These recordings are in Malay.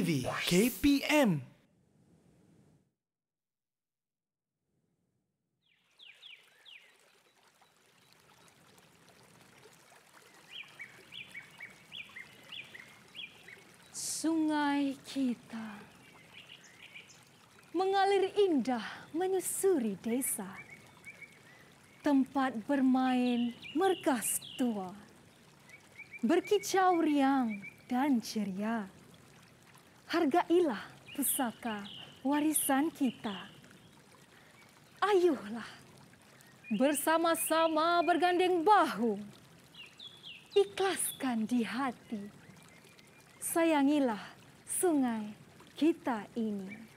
Vivi, KPM. Sungai kita mengalir indah menyusuri desa. Tempat bermain merkas tua. Berkicau riang dan ceria hargailah pusaka warisan kita. Ayuhlah bersama-sama bergandeng bahu. Ikhlaskan di hati. Sayangilah sungai kita ini.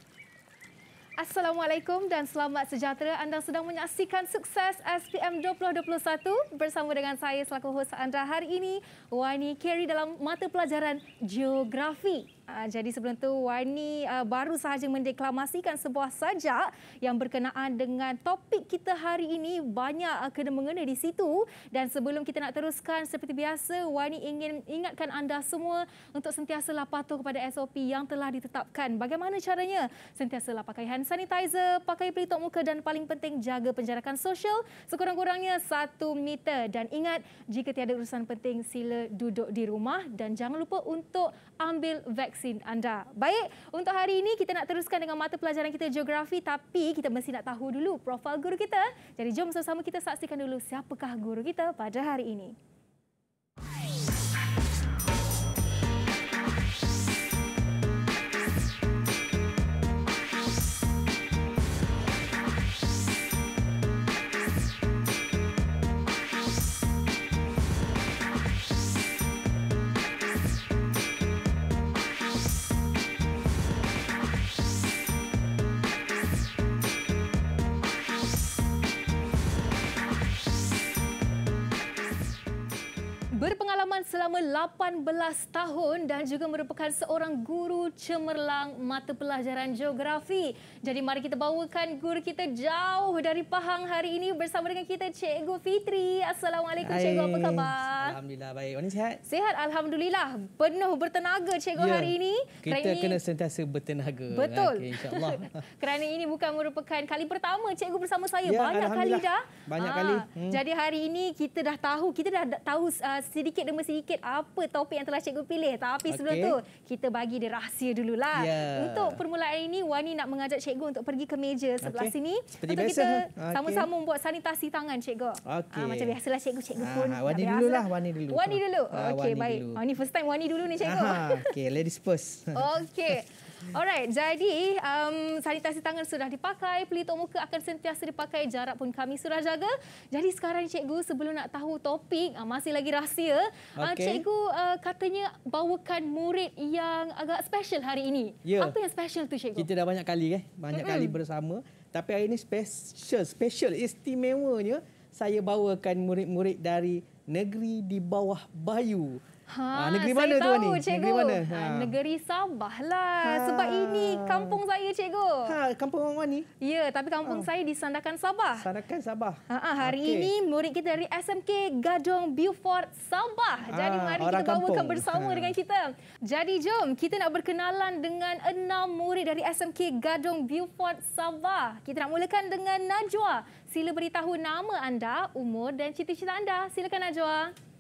Assalamualaikum dan selamat sejahtera. Anda sedang menyaksikan sukses SPM 2021 bersama dengan saya selaku hos anda hari ini, Wani Kerry dalam mata pelajaran Geografi. Uh, jadi sebelum itu, Warni uh, baru sahaja mendeklamasikan sebuah sajak yang berkenaan dengan topik kita hari ini. Banyak uh, kena mengenai di situ. Dan sebelum kita nak teruskan, seperti biasa, Warni ingin ingatkan anda semua untuk sentiasa patuh kepada SOP yang telah ditetapkan. Bagaimana caranya? Sentiasalah pakai hand sanitizer, pakai pelitup muka dan paling penting jaga penjarakan sosial sekurang-kurangnya satu meter. Dan ingat, jika tiada urusan penting, sila duduk di rumah dan jangan lupa untuk ambil vaksin anda. Baik, untuk hari ini kita nak teruskan dengan mata pelajaran kita geografi tapi kita mesti nak tahu dulu profil guru kita. Jadi jom sama-sama kita saksikan dulu siapakah guru kita pada hari ini. selama 18 tahun dan juga merupakan seorang guru cemerlang mata pelajaran geografi. Jadi mari kita bawakan guru kita jauh dari Pahang hari ini bersama dengan kita Cikgu Fitri. Assalamualaikum Hai. Cikgu, apa khabar? Alhamdulillah, baik. Orang sihat? Sihat, Alhamdulillah. Penuh bertenaga Cikgu ya. hari ini. Kita kerana kena sentiasa bertenaga. Betul. Okay, InsyaAllah. kerana ini bukan merupakan kali pertama Cikgu bersama saya. Ya, Banyak kali dah. Banyak ha. kali. Ah, hmm. Jadi hari ini kita dah tahu, kita dah tahu uh, sedikit demi sedikit sedikit apa topik yang telah cikgu pilih. Tapi okay. sebelum tu kita bagi dia rahsia dululah. Yeah. Untuk permulaan ini Wani nak mengajak cikgu untuk pergi ke meja sebelah okay. sini Seperti untuk biasa. kita sama-sama okay. buat sanitasi tangan cikgu. Okay. Ah macam biasalah cikgu cikgu ah, pun. Ah Wani dululah, Wani dulu. Wani dulu. Ah, okey baik. Dulu. Ah ni first time Wani dulu ni cikgu. Ah, okey, ladies first. Okay. Alright, jadi um, sanitasi tangan sudah dipakai, pelitup muka akan sentiasa dipakai, jarak pun kami sudah jaga. Jadi sekarang cikgu sebelum nak tahu topik, uh, masih lagi rahsia. Ah, okay. Uh, cikgu uh, katanya bawakan murid yang agak special hari ini. Yeah. Apa yang special tu cikgu? Kita dah banyak kali eh, banyak mm -hmm. kali bersama. Tapi hari ini special, special istimewanya saya bawakan murid-murid dari negeri di bawah bayu. Ha, ha, negeri mana tu ni? Negeri mana? Ha. Ha, negeri Sabah lah. Ha. Sebab ini kampung saya, cikgu. Ha, kampung orang ni? Ya, tapi kampung ha. saya di Sandakan Sabah. Sandakan Sabah. Ha, ha, hari okay. ini murid kita dari SMK Gadong Beaufort Sabah. Ha, Jadi mari kita kampung. bawakan bersama ha. dengan kita. Jadi jom, kita nak berkenalan dengan enam murid dari SMK Gadong Beaufort Sabah. Kita nak mulakan dengan Najwa. Sila beritahu nama anda, umur dan cita-cita anda. Silakan Najwa. Najwa.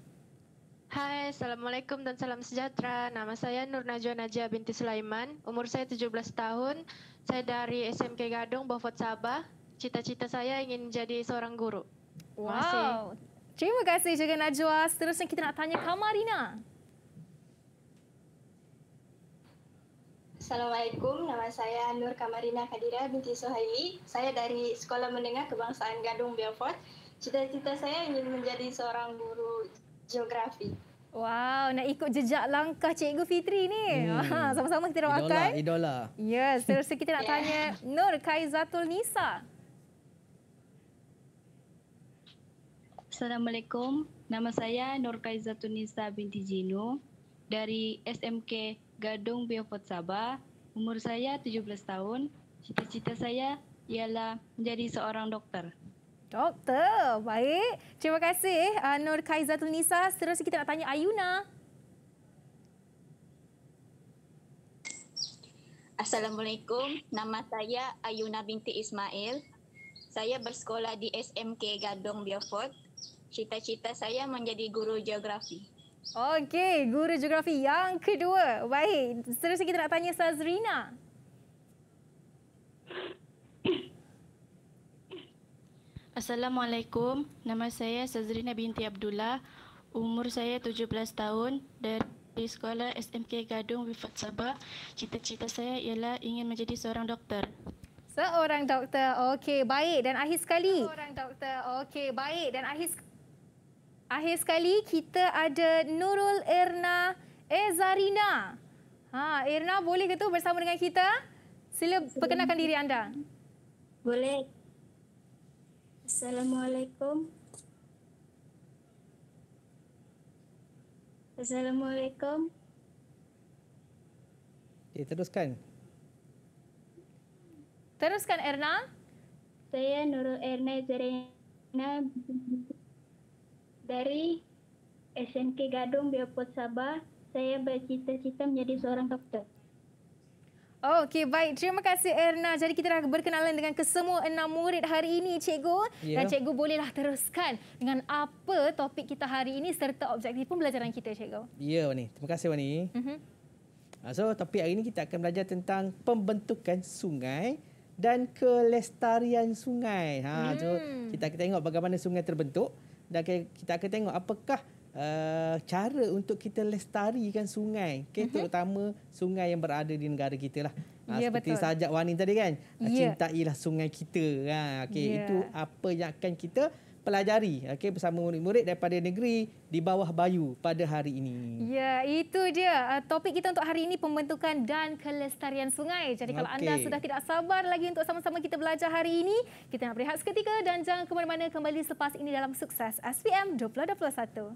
Hai, Assalamualaikum dan salam sejahtera. Nama saya Nur Najwa Najia binti Sulaiman. Umur saya 17 tahun. Saya dari SMK Gadung, Beaufort, Sabah. Cita-cita saya ingin jadi seorang guru. Wow. Terima kasih juga Najwa. Seterusnya kita nak tanya Kamarina. Assalamualaikum. Nama saya Nur Kamarina Khadira binti Suhaili. Saya dari Sekolah Menengah Kebangsaan Gadung, Beaufort. Cita-cita saya ingin menjadi seorang guru geografi. Wow, nak ikut jejak langkah Cikgu Fitri ni. Hmm. Ah, sama-sama kita doakan. Idola, idola. Yes, ya, terus kita nak ya. tanya Nur Kaizatul Nisa. Assalamualaikum. Nama saya Nur Kaizatul Nisa binti Jino dari SMK Gadung Biopot Sabah. Umur saya 17 tahun. Cita-cita saya ialah menjadi seorang doktor. Doktor, baik. Terima kasih uh, Nur Kaizatul Nisa. Terus kita nak tanya Ayuna. Assalamualaikum. Nama saya Ayuna binti Ismail. Saya bersekolah di SMK Gadong Biafort. Cita-cita saya menjadi guru geografi. Okey, guru geografi yang kedua. Baik. Seterusnya kita nak tanya Sazrina. Sazrina. Assalamualaikum. Nama saya Sazrina binti Abdullah. Umur saya 17 tahun dari sekolah SMK Gadung Wifat Sabah. Cita-cita saya ialah ingin menjadi seorang doktor. Seorang doktor. Okey, baik. Dan akhir sekali. Seorang doktor. Okey, baik. Dan akhir akhir sekali kita ada Nurul Erna Ezarina. Ha, Erna boleh ke tu bersama dengan kita? Sila perkenalkan diri anda. Boleh. Assalamualaikum. Assalamualaikum. Okay, eh, teruskan. Teruskan Erna. Saya Nurul Erna Zarina dari SNK Gadung Biopot Sabah. Saya bercita-cita menjadi seorang doktor. Okey, baik. Terima kasih, Erna. Jadi kita dah berkenalan dengan kesemua enam murid hari ini, Cikgu. Ya. Dan Cikgu bolehlah teruskan dengan apa topik kita hari ini serta objektif pembelajaran kita, Cikgu. Ya, Wani. Terima kasih, Wani. Uh mhm. ah, -huh. So, topik hari ini kita akan belajar tentang pembentukan sungai dan kelestarian sungai. Ha, hmm. so, kita akan tengok bagaimana sungai terbentuk dan kita akan tengok apakah uh, cara untuk kita lestarikan sungai okay, uh-huh. Mhm. terutama sungai yang berada di negara kita lah uh, ah, yeah, seperti sajak wani tadi kan yeah. cintailah sungai kita kan ha, okay, yeah. itu apa yang akan kita pelajari okey bersama murid-murid daripada negeri di bawah bayu pada hari ini. Ya, itu dia uh, topik kita untuk hari ini pembentukan dan kelestarian sungai. Jadi kalau okay. anda sudah tidak sabar lagi untuk sama-sama kita belajar hari ini, kita nak berehat seketika dan jangan ke mana-mana kembali selepas ini dalam sukses SPM 2021.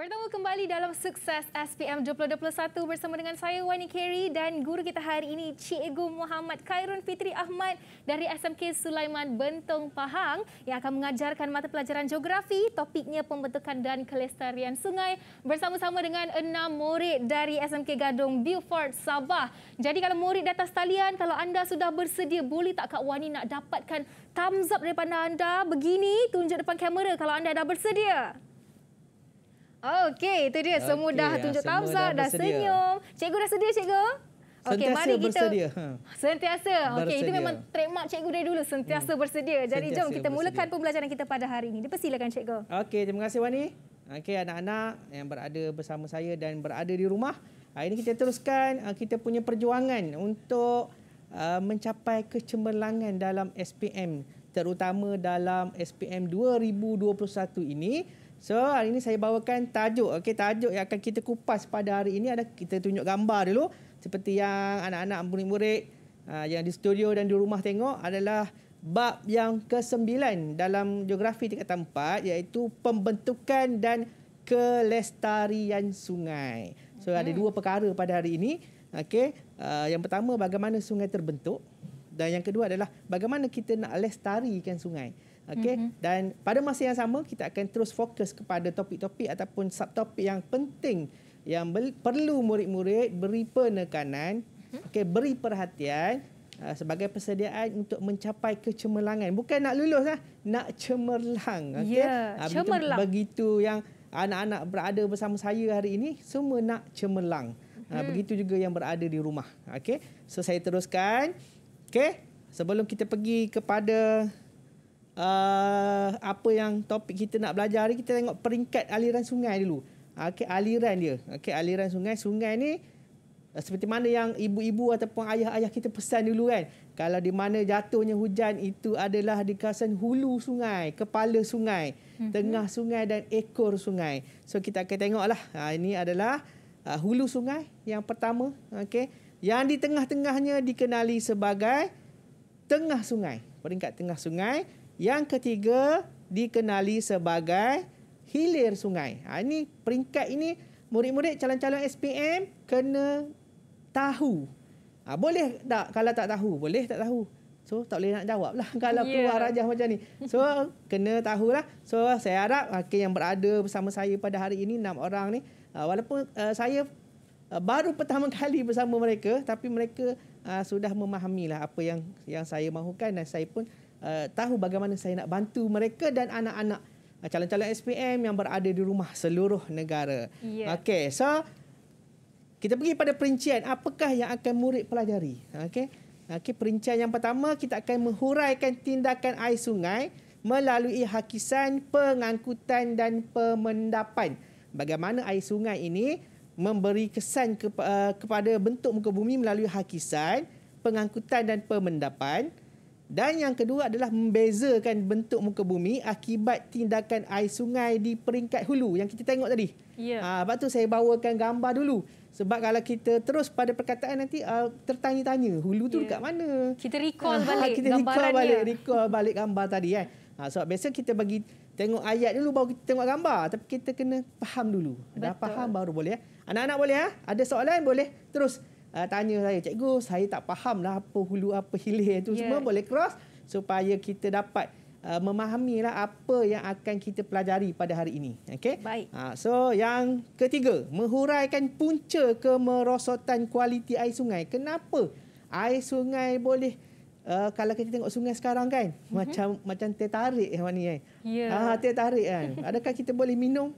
Bertemu kembali dalam sukses SPM 2021 bersama dengan saya Wani Kerry dan guru kita hari ini Cikgu Muhammad Khairun Fitri Ahmad dari SMK Sulaiman Bentong Pahang yang akan mengajarkan mata pelajaran geografi topiknya pembentukan dan kelestarian sungai bersama-sama dengan enam murid dari SMK Gadung Beaufort Sabah. Jadi kalau murid datang stalian, kalau anda sudah bersedia boleh tak Kak Wani nak dapatkan thumbs up daripada anda begini tunjuk depan kamera kalau anda dah bersedia. Okey, itu dia. Semudah okay, ya, tunjuk tamsa dah, dah senyum. Cikgu dah sedia, cikgu? Okey, mari kita bersedia. Ha. Sentiasa. Okay, itu memang trademark cikgu dari dulu, sentiasa hmm. bersedia. Jadi sentiasa jom kita bersedia. mulakan pembelajaran kita pada hari ini. Dipersilakan cikgu. Okey, terima kasih Wani. Okey, anak-anak yang berada bersama saya dan berada di rumah. Hari ini kita teruskan uh, kita punya perjuangan untuk uh, mencapai kecemerlangan dalam SPM terutama dalam SPM 2021 ini So hari ini saya bawakan tajuk. okay tajuk yang akan kita kupas pada hari ini ada kita tunjuk gambar dulu. Seperti yang anak-anak murid-murid ah, yang di studio dan di rumah tengok adalah bab yang ke-9 dalam geografi tingkatan 4 iaitu pembentukan dan kelestarian sungai. So okay. Hmm. ada dua perkara pada hari ini. okay, ah, yang pertama bagaimana sungai terbentuk dan yang kedua adalah bagaimana kita nak lestarikan sungai. Okey mm-hmm. dan pada masa yang sama kita akan terus fokus kepada topik-topik ataupun subtopik yang penting yang perlu murid-murid beri penekanan mm-hmm. okey beri perhatian uh, sebagai persediaan untuk mencapai kecemerlangan bukan nak lulus lah nak cemerlang okey yeah, ya, uh, cemerlang begitu yang anak-anak berada bersama saya hari ini semua nak cemerlang mm uh, begitu juga yang berada di rumah okey so saya teruskan okey sebelum kita pergi kepada uh, apa yang topik kita nak belajar hari kita tengok peringkat aliran sungai dulu. Ah, okey aliran dia. Okey aliran sungai. Sungai ni uh, seperti mana yang ibu-ibu ataupun ayah-ayah kita pesan dulu kan. Kalau di mana jatuhnya hujan itu adalah di kawasan hulu sungai, kepala sungai, mm-hmm. tengah sungai dan ekor sungai. So kita akan tengoklah. Ha uh, ini adalah uh, hulu sungai yang pertama. Okey. Yang di tengah-tengahnya dikenali sebagai tengah sungai. Peringkat tengah sungai. Yang ketiga dikenali sebagai hilir sungai. Ha, ini peringkat ini murid-murid calon-calon SPM kena tahu. Ha, boleh tak kalau tak tahu? Boleh tak tahu? So tak boleh nak jawab lah kalau yeah. keluar rajah macam ni. So kena tahu lah. So saya harap ha, okay, yang berada bersama saya pada hari ini enam orang ni. Uh, walaupun uh, saya uh, baru pertama kali bersama mereka tapi mereka uh, sudah memahami lah apa yang yang saya mahukan dan saya pun uh, Eh, tahu bagaimana saya nak bantu mereka dan anak-anak eh, calon-calon SPM yang berada di rumah seluruh negara. Yeah. Okey, so kita pergi pada perincian apakah yang akan murid pelajari. Okey. Okey, perincian yang pertama kita akan menghuraikan tindakan air sungai melalui hakisan pengangkutan dan pemendapan. Bagaimana air sungai ini memberi kesan kepa- eh, kepada bentuk muka bumi melalui hakisan, pengangkutan dan pemendapan. Dan yang kedua adalah membezakan bentuk muka bumi akibat tindakan air sungai di peringkat hulu yang kita tengok tadi. Yeah. Ya. Ha, sebab tu saya bawakan gambar dulu. Sebab kalau kita terus pada perkataan nanti uh, tertanya-tanya hulu tu yeah. dekat mana. Kita recall ah, balik kita gambaran recall balik, dia. Recall balik gambar tadi. Eh. Ha, sebab biasa kita bagi tengok ayat dulu baru kita tengok gambar. Tapi kita kena faham dulu. Betul. Dah faham baru boleh. Eh. Anak-anak boleh. Eh. Ada soalan boleh terus uh, tanya saya, cikgu saya tak faham lah apa hulu apa hilir itu yeah. semua ya. boleh cross supaya kita dapat uh, memahami lah apa yang akan kita pelajari pada hari ini. Okay? Baik. Uh, so yang ketiga, menghuraikan punca kemerosotan kualiti air sungai. Kenapa air sungai boleh Uh, kalau kita tengok sungai sekarang kan mm-hmm. macam macam tertarik mana eh, ni. Eh? Ya. Yeah. Ah tertarik kan. Adakah kita boleh minum?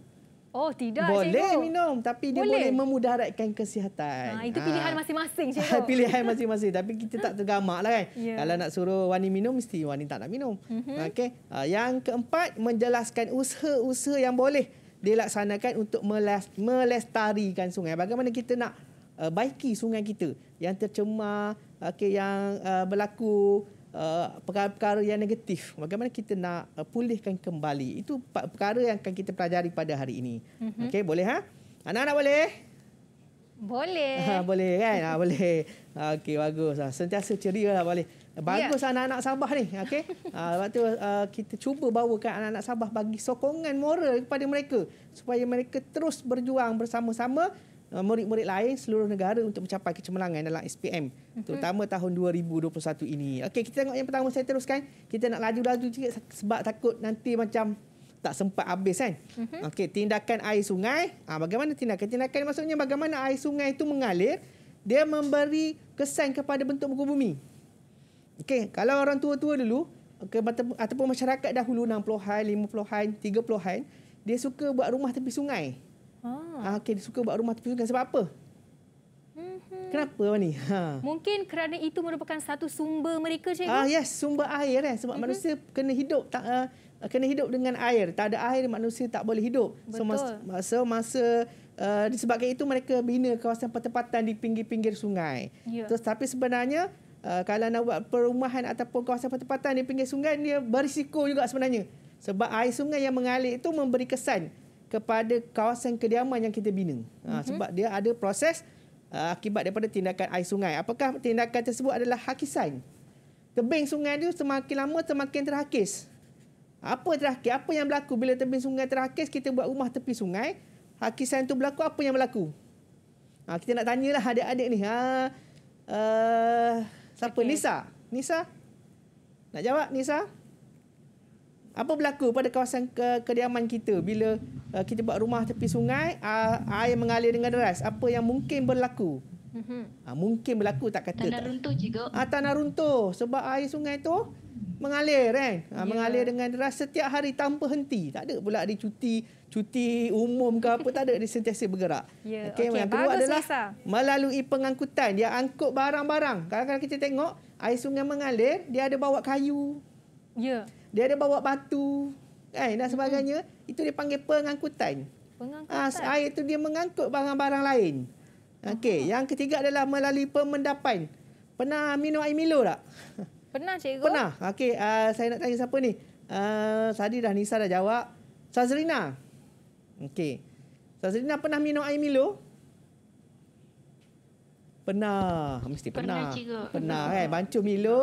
Oh tidak boleh cikgu. minum tapi dia boleh, boleh memudaratkan kesihatan. Ha, itu pilihan ah. masing-masing ha. cikgu. pilihan masing-masing tapi kita tak tergamak lah kan. Yeah. Kalau nak suruh Wani minum mesti Wani tak nak minum. Mm-hmm. Okey. Ha, yang keempat menjelaskan usaha-usaha yang boleh dilaksanakan untuk melestarikan sungai. Bagaimana kita nak uh, baiki sungai kita yang tercemar, okay? yang uh, berlaku Uh, perkara-perkara yang negatif bagaimana kita nak uh, pulihkan kembali itu perkara yang akan kita pelajari pada hari ini mm-hmm. okey boleh ha anak-anak boleh boleh ha, boleh kan ha, boleh ha, okey bagus ha, sentiasa ceria lah boleh bagus yeah. anak-anak Sabah ni okey ha, lepas tu uh, kita cuba bawakan anak-anak Sabah bagi sokongan moral kepada mereka supaya mereka terus berjuang bersama-sama Uh, murid-murid lain seluruh negara untuk mencapai kecemerlangan dalam SPM terutama tahun 2021 ini. Okey, kita tengok yang pertama saya teruskan. Kita nak laju-laju sikit sebab takut nanti macam tak sempat habis kan. Mhm. Okey, tindakan air sungai. Ah bagaimana tindakan? Tindakan maksudnya bagaimana air sungai itu mengalir, dia memberi kesan kepada bentuk muka bumi. Okey, kalau orang tua-tua dulu Okay, ataupun masyarakat dahulu 60-an, 50-an, 30-an, dia suka buat rumah tepi sungai. Ah. ah okay, dia suka buat rumah terpisukan sebab apa? Hmm. Kenapa ni? Ha. Mungkin kerana itu merupakan satu sumber mereka, Cikgu. Ah, yes, sumber air. Eh. Sebab hmm. manusia kena hidup tak uh, kena hidup dengan air. Tak ada air, manusia tak boleh hidup. Betul. So, masa, masa, masa uh, eh, disebabkan itu mereka bina kawasan pertempatan di pinggir-pinggir sungai. Yeah. Terus, tapi sebenarnya uh, kalau nak buat perumahan ataupun kawasan pertempatan di pinggir sungai, dia berisiko juga sebenarnya. Sebab air sungai yang mengalir itu memberi kesan kepada kawasan kediaman yang kita bina. mm-hmm. Sebab dia ada proses ha, akibat daripada tindakan air sungai. Apakah tindakan tersebut adalah hakisan? Tebing sungai itu semakin lama semakin terhakis. Apa terhakis? Apa yang berlaku bila tebing sungai terhakis, kita buat rumah tepi sungai, hakisan itu berlaku, apa yang berlaku? Ha, kita nak tanyalah adik-adik ni. Ha, uh, siapa? Okay. Nisa. Nisa? Nak jawab Nisa? Nisa? apa berlaku pada kawasan ke, kediaman kita bila uh, kita buat rumah tepi sungai uh, air mengalir dengan deras apa yang mungkin berlaku uh, mungkin berlaku tak kata tanah tak. runtuh juga uh, tanah runtuh sebab air sungai itu mengalir kan uh, ah, yeah. mengalir dengan deras setiap hari tanpa henti tak ada pula dia cuti cuti umum ke apa tak ada dia sentiasa bergerak yeah. okey okay. yang kedua adalah Lisa. melalui pengangkutan dia angkut barang-barang kadang-kadang kita tengok air sungai mengalir dia ada bawa kayu ya yeah. Dia ada bawa batu kan dan sebagainya. hmm Itu dia panggil pengangkutan. Pengangkutan. Ha, air itu dia mengangkut barang-barang lain. Okey, ah. yang ketiga adalah melalui pemendapan. Pernah minum air Milo tak? Pernah cikgu. Pernah. Okey, uh, saya nak tanya siapa ni? Uh, Sadi dah Nisa dah jawab. Sazrina. Okey. Sazrina pernah minum air Milo? Pernah. Mesti pernah. Pernah, cikgu. pernah kan? Eh, Bancuh Milo.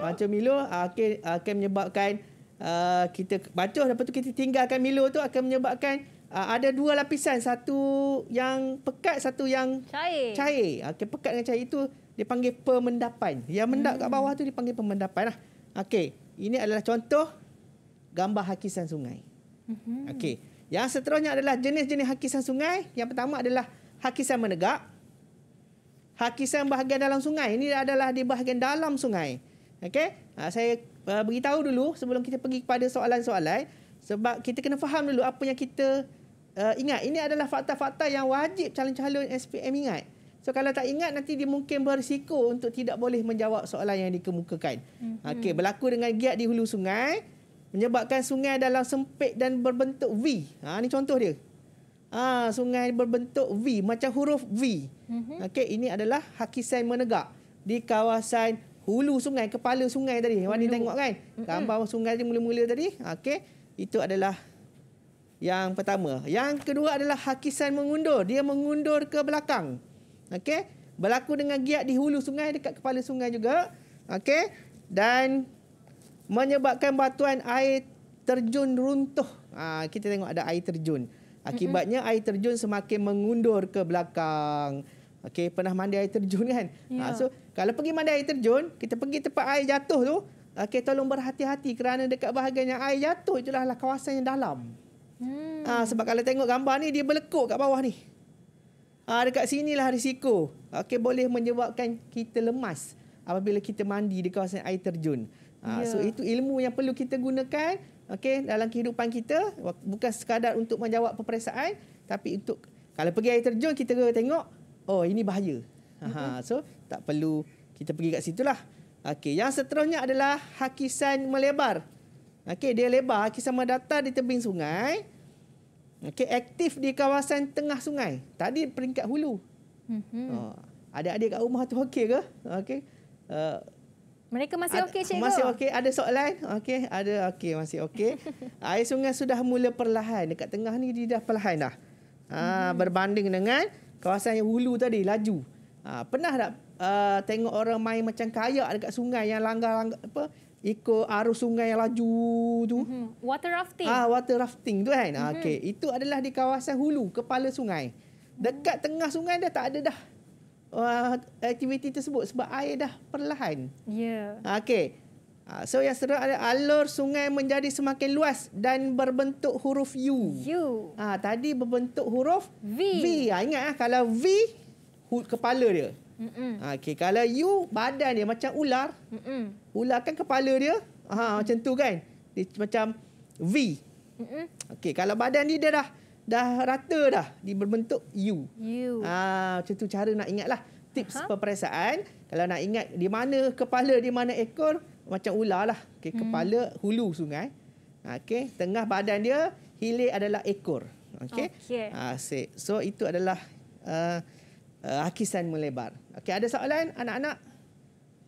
Pancung Milo akan akan menyebabkan uh, kita bancuh lepas tu kita tinggalkan Milo tu akan menyebabkan uh, ada dua lapisan satu yang pekat satu yang cair. Cair. Okey ah, pekat dengan cair itu dipanggil pemendapan. Yang mendap hmm. kat bawah hmm. tu dipanggil pemendapan lah. Okey, ini adalah contoh gambar hakisan sungai. Mhm. Okey. Yang seterusnya adalah jenis-jenis hakisan sungai. Yang pertama adalah hakisan menegak hakisan bahagian dalam sungai. Ini adalah di bahagian dalam sungai. Okey? Ha, saya uh, beritahu dulu sebelum kita pergi kepada soalan-soalan sebab kita kena faham dulu apa yang kita uh, ingat. Ini adalah fakta-fakta yang wajib calon-calon SPM ingat. So kalau tak ingat nanti dia mungkin berisiko untuk tidak boleh menjawab soalan yang dikemukakan. Mm-hmm. Okey, berlaku dengan giat di hulu sungai menyebabkan sungai dalam sempit dan berbentuk V. Ha ni contoh dia. Ah, sungai berbentuk V macam huruf V. Mm-hmm. Okey, ini adalah Hakisan Menegak di kawasan hulu sungai, kepala sungai tadi. Hulu. Wani tengok kan? Gambar mm-hmm. sungai tadi mula-mula tadi. Okey, itu adalah yang pertama. Yang kedua adalah Hakisan Mengundur. Dia mengundur ke belakang. Okey, berlaku dengan giat di hulu sungai dekat kepala sungai juga. Okey, dan menyebabkan batuan air terjun runtuh. Ah, kita tengok ada air terjun. Akibatnya mm-hmm. air terjun semakin mengundur ke belakang. Okey, pernah mandi air terjun kan? Yeah. Ha, so kalau pergi mandi air terjun, kita pergi tempat air jatuh tu, okey tolong berhati-hati kerana dekat bahagian yang air jatuh itulah lah kawasan yang dalam. Hmm. Ha, sebab kalau tengok gambar ni dia berlekuk kat bawah ni. Ha, dekat sinilah risiko. Okey boleh menyebabkan kita lemas apabila kita mandi di kawasan air terjun. Ha, yeah. so ya. itu ilmu yang perlu kita gunakan okey dalam kehidupan kita bukan sekadar untuk menjawab peperiksaan tapi untuk kalau pergi air terjun kita tengok oh ini bahaya ha so tak perlu kita pergi kat situlah okey yang seterusnya adalah hakisan melebar okey dia lebar hakisan mendatar di tebing sungai okey aktif di kawasan tengah sungai tadi peringkat hulu mm oh, ada adik kat rumah tu okey ke okey uh, mereka masih okey cikgu? Masih okey. Ada soalan? Okey, ada okey, masih okey. Air sungai sudah mula perlahan dekat tengah ni dia dah perlahan dah. Ha, hmm. berbanding dengan kawasan yang hulu tadi laju. Ha, pernah tak uh, tengok orang main macam kayak dekat sungai yang langgar, langgar apa ikut arus sungai yang laju tu? Hmm. Water rafting. Ah, ha, water rafting tu kan. Hmm. Okey, itu adalah di kawasan hulu kepala sungai. Dekat tengah sungai dah tak ada dah uh, aktiviti tersebut sebab air dah perlahan. Ya. Yeah. Okey. Ah, so yang seru adalah alur sungai menjadi semakin luas dan berbentuk huruf U. U. Ha, tadi berbentuk huruf V. V. Ha, ingat ha, kalau V, kepala dia. Ha, okay. Kalau U, badan dia macam ular. Mm-mm. Ular kan kepala dia. Ha, Mm-mm. macam tu kan. Dia macam V. Okay, kalau badan dia, dia dah dah rata dah dibentuk U. U. Ah, macam tu cara nak ingatlah tips huh? peperiksaan. Kalau nak ingat di mana kepala, di mana ekor, macam ular lah. Okay, hmm. Kepala hulu sungai. Okay, tengah badan dia, hilir adalah ekor. Okay. okay. Asik. Ah, so, itu adalah uh, uh, akisan melebar. Okay, ada soalan anak-anak?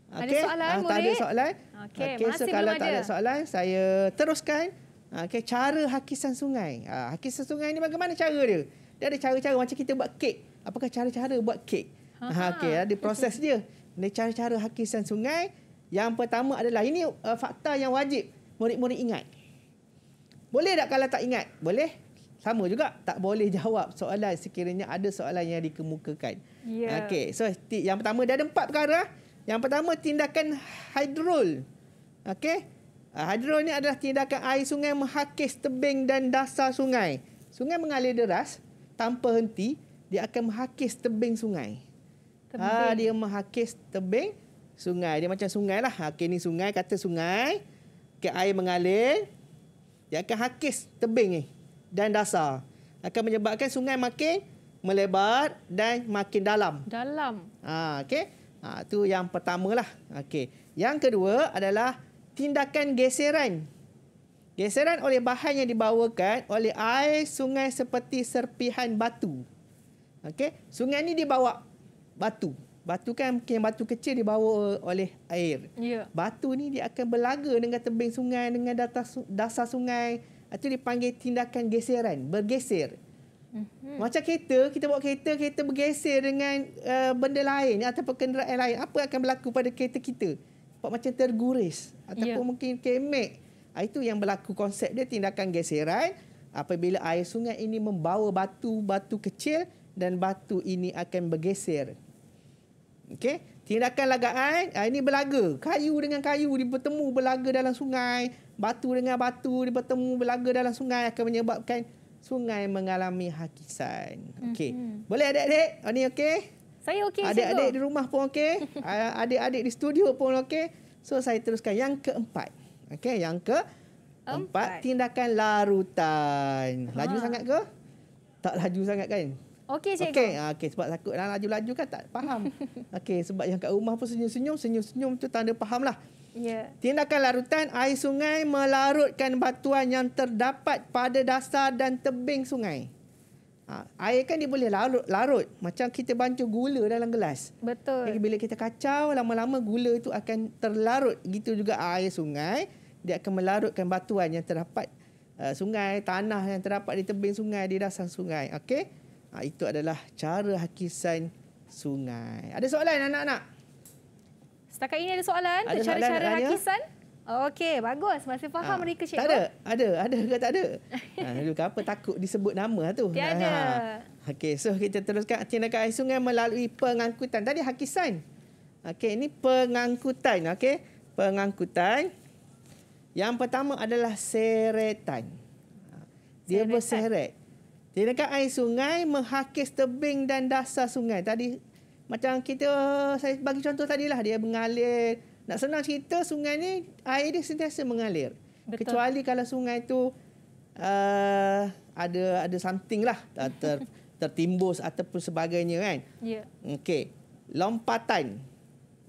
Okay. Ada soalan, ah, tak ada soalan. Okay, okay. Masih so kalau ada. tak ada soalan, saya teruskan. Okay. Ah, okay, cara hakisan sungai. Ah, hakisan sungai ni bagaimana cara dia? Dia ada cara-cara macam kita buat kek. Apakah cara-cara buat kek? Ha, okay, ada proses dia. Ini cara-cara hakisan sungai. Yang pertama adalah, ini uh, fakta yang wajib murid-murid ingat. Boleh tak kalau tak ingat? Boleh. Sama juga. Tak boleh jawab soalan sekiranya ada soalan yang dikemukakan. Yeah. Okay, so yang pertama, dia ada empat perkara. Yang pertama, tindakan hidrol. Okay. Ah, Hadro ni adalah tindakan air sungai menghakis tebing dan dasar sungai. Sungai mengalir deras tanpa henti, dia akan menghakis tebing sungai. Ah, tebing. Ha, dia menghakis tebing sungai. Dia macam sungai lah. Ha, okay, ni sungai, kata sungai. Okay, air mengalir. Dia akan hakis tebing ni dan dasar. Akan menyebabkan sungai makin melebar dan makin dalam. Dalam. Ha, okay. Ha, tu yang pertama lah. Okay. Yang kedua adalah tindakan geseran. Geseran oleh bahan yang dibawakan oleh air sungai seperti serpihan batu. Okey, sungai ni dibawa batu. Batu kan mungkin batu kecil dibawa oleh air. Ya. Batu ni dia akan berlaga dengan tebing sungai, dengan dasar sungai. Itu dipanggil tindakan geseran, bergeser. hmm Macam kereta, kita bawa kereta, kereta bergeser dengan uh, benda lain ataupun kenderaan lain. Apa akan berlaku pada kereta kita? nampak macam terguris ataupun ya. mungkin kemek. Ah, itu yang berlaku konsep dia tindakan geseran apabila air sungai ini membawa batu-batu kecil dan batu ini akan bergeser. Okey, tindakan lagaan ah, ini berlaga. Kayu dengan kayu bertemu berlaga dalam sungai, batu dengan batu bertemu berlaga dalam sungai akan menyebabkan sungai mengalami hakisan. Okey. Mm-hmm. Boleh adik-adik? Ini ah, okey? Saya okey Adik-adik di rumah pun okey. adik-adik di studio pun okey. So saya teruskan yang keempat. Okey, yang ke empat. empat tindakan larutan. Ha. Laju sangat ke? Tak laju sangat kan? Okey cikgu. Okey, ah, okey sebab takut nak laju-laju kan tak faham. okey, sebab yang kat rumah pun senyum-senyum, senyum-senyum tu tanda fahamlah. Ya. Yeah. Tindakan larutan air sungai melarutkan batuan yang terdapat pada dasar dan tebing sungai. Ha, air kan dia boleh larut, larut macam kita bancuh gula dalam gelas. Betul. Jadi bila kita kacau lama-lama gula itu akan terlarut gitu juga air sungai dia akan melarutkan batuan yang terdapat uh, sungai, tanah yang terdapat di tebing sungai, di dasar sungai. Okey? Ha, itu adalah cara hakisan sungai. Ada soalan anak-anak? Setakat ini ada soalan ada cara-cara soalan, hakisan? Ya? Okey, bagus. Masih faham ha, mereka cikgu. Tak ada. Ada, ada ke tak ada? ha, dulu apa takut disebut nama tu. Tiada. Ha. Okey, so kita teruskan tindakan air sungai melalui pengangkutan. Tadi hakisan. Okey, ini pengangkutan. Okey, pengangkutan. Yang pertama adalah seretan. Dia seretan. berseret. Tindakan air sungai menghakis tebing dan dasar sungai. Tadi macam kita saya bagi contoh tadilah dia mengalir nak senang cerita sungai ni air dia sentiasa mengalir. Betul. Kecuali kalau sungai tu uh, ada ada something lah uh, ter, tertimbus ataupun sebagainya kan. Ya. Yeah. Okey. Lompatan.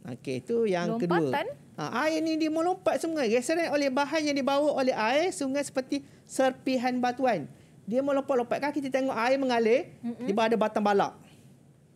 Okey itu yang Lompatan. kedua. Lompatan. Ha, air ni dia melompat sungai. Geseran oleh bahan yang dibawa oleh air sungai seperti serpihan batuan. Dia melompat-lompat kan kita tengok air mengalir, mm-hmm. tiba ada batang balak.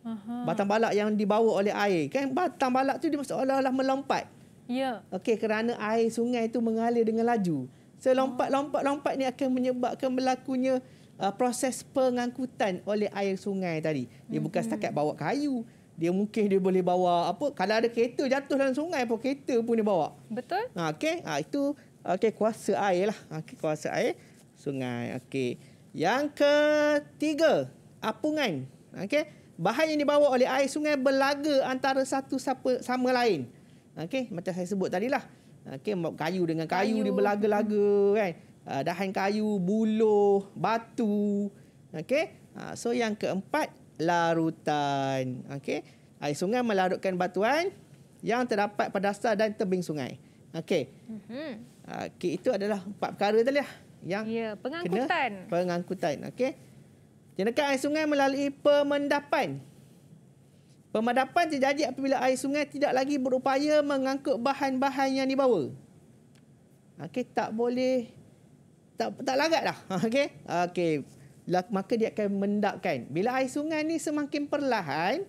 Aha. Batang balak yang dibawa oleh air. Kan batang balak tu dia seolah-olah melompat. Ya. Okey, kerana air sungai itu mengalir dengan laju. So oh. lompat-lompat-lompat ni akan menyebabkan berlakunya uh, proses pengangkutan oleh air sungai tadi. Dia hmm. bukan mhm. setakat bawa kayu. Dia mungkin dia boleh bawa apa? Kalau ada kereta jatuh dalam sungai apa kereta pun dia bawa. Betul? Ha, okey. Ha, itu okey kuasa air lah. Ah, okay, kuasa air sungai. Okey. Yang ketiga, apungan. Okey. Bahan yang dibawa oleh air sungai berlaga antara satu sama, sama lain. Okey, macam saya sebut tadi lah. Okey, kayu dengan kayu, kayu. dia berlaga-laga kan. Uh, dahan kayu, buluh, batu. Okey. Uh, so yang keempat, larutan. Okey. Air sungai melarutkan batuan yang terdapat pada dasar dan tebing sungai. Okey. Uh-huh. Okey, itu adalah empat perkara tadi lah. Yang ya, pengangkutan. pengangkutan. Okey. Jenakan air sungai melalui pemendapan. Pemendapan terjadi apabila air sungai tidak lagi berupaya mengangkut bahan-bahan yang dibawa. Okey, tak boleh tak tak larat dah. Okey. Okey. Lah, maka dia akan mendapkan. Bila air sungai ni semakin perlahan,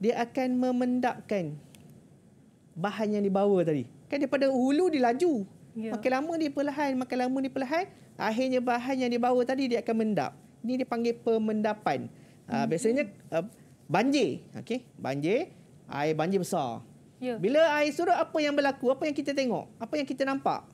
dia akan memendapkan bahan yang dibawa tadi. Kan daripada hulu dia laju. Yeah. Makin lama dia perlahan, makin lama dia perlahan, akhirnya bahan yang dibawa tadi dia akan mendap. Ini dipanggil pemendapan. Uh, biasanya uh, banjir, okey? Banjir, air banjir besar. Ya. Bila air surut apa yang berlaku? Apa yang kita tengok? Apa yang kita nampak?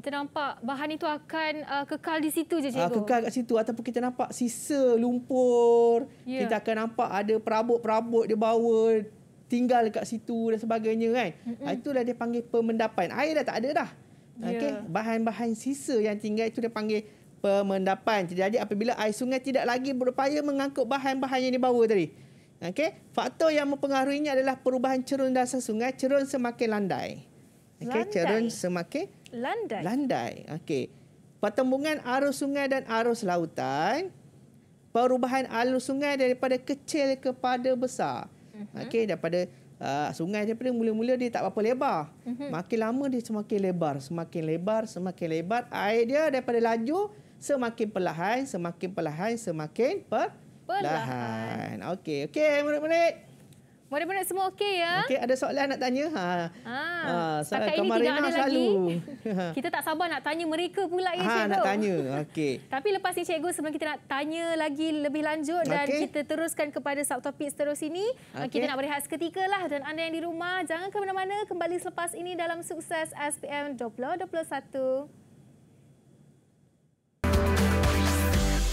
Kita nampak bahan itu akan uh, kekal di situ saja. cikgu. Uh, kekal di situ ataupun kita nampak sisa lumpur. Ya. Kita akan nampak ada perabot-perabot dia bawa tinggal di situ dan sebagainya kan. Mm-mm. Itulah dia panggil pemendapan. Air dah tak ada dah. Yeah. Okey, bahan-bahan sisa yang tinggal itu dia panggil pemendapan. Tidak jadi apabila air sungai tidak lagi berupaya mengangkut bahan-bahan yang dibawa tadi. Okey, faktor yang mempengaruhinya adalah perubahan cerun dasar sungai, cerun semakin landai. Okey, cerun semakin landai. Landai. Okey. Pertembungan arus sungai dan arus lautan, perubahan arus sungai daripada kecil kepada besar. Uh-huh. Okey, daripada uh, sungai daripada mula-mula dia tak apa-apa lebar. Uh-huh. Makin lama dia semakin lebar, semakin lebar, semakin lebar. Air dia daripada laju, semakin perlahan, semakin perlahan, semakin per perlahan. Okey, okey, murid-murid. Murid-murid semua okey ya? Okey, ada soalan nak tanya? Ha. Ha, ha soalan kemarin ada selalu. lagi. Ha. kita tak sabar nak tanya mereka pula ya, ha, Cikgu. Ha, nak tanya. Okey. Tapi lepas ni Cikgu sebelum kita nak tanya lagi lebih lanjut dan kita teruskan kepada subtopik seterusnya ini. Okay. Kita nak berehat seketika lah dan anda yang di rumah jangan ke mana-mana kembali selepas ini dalam sukses SPM 2021.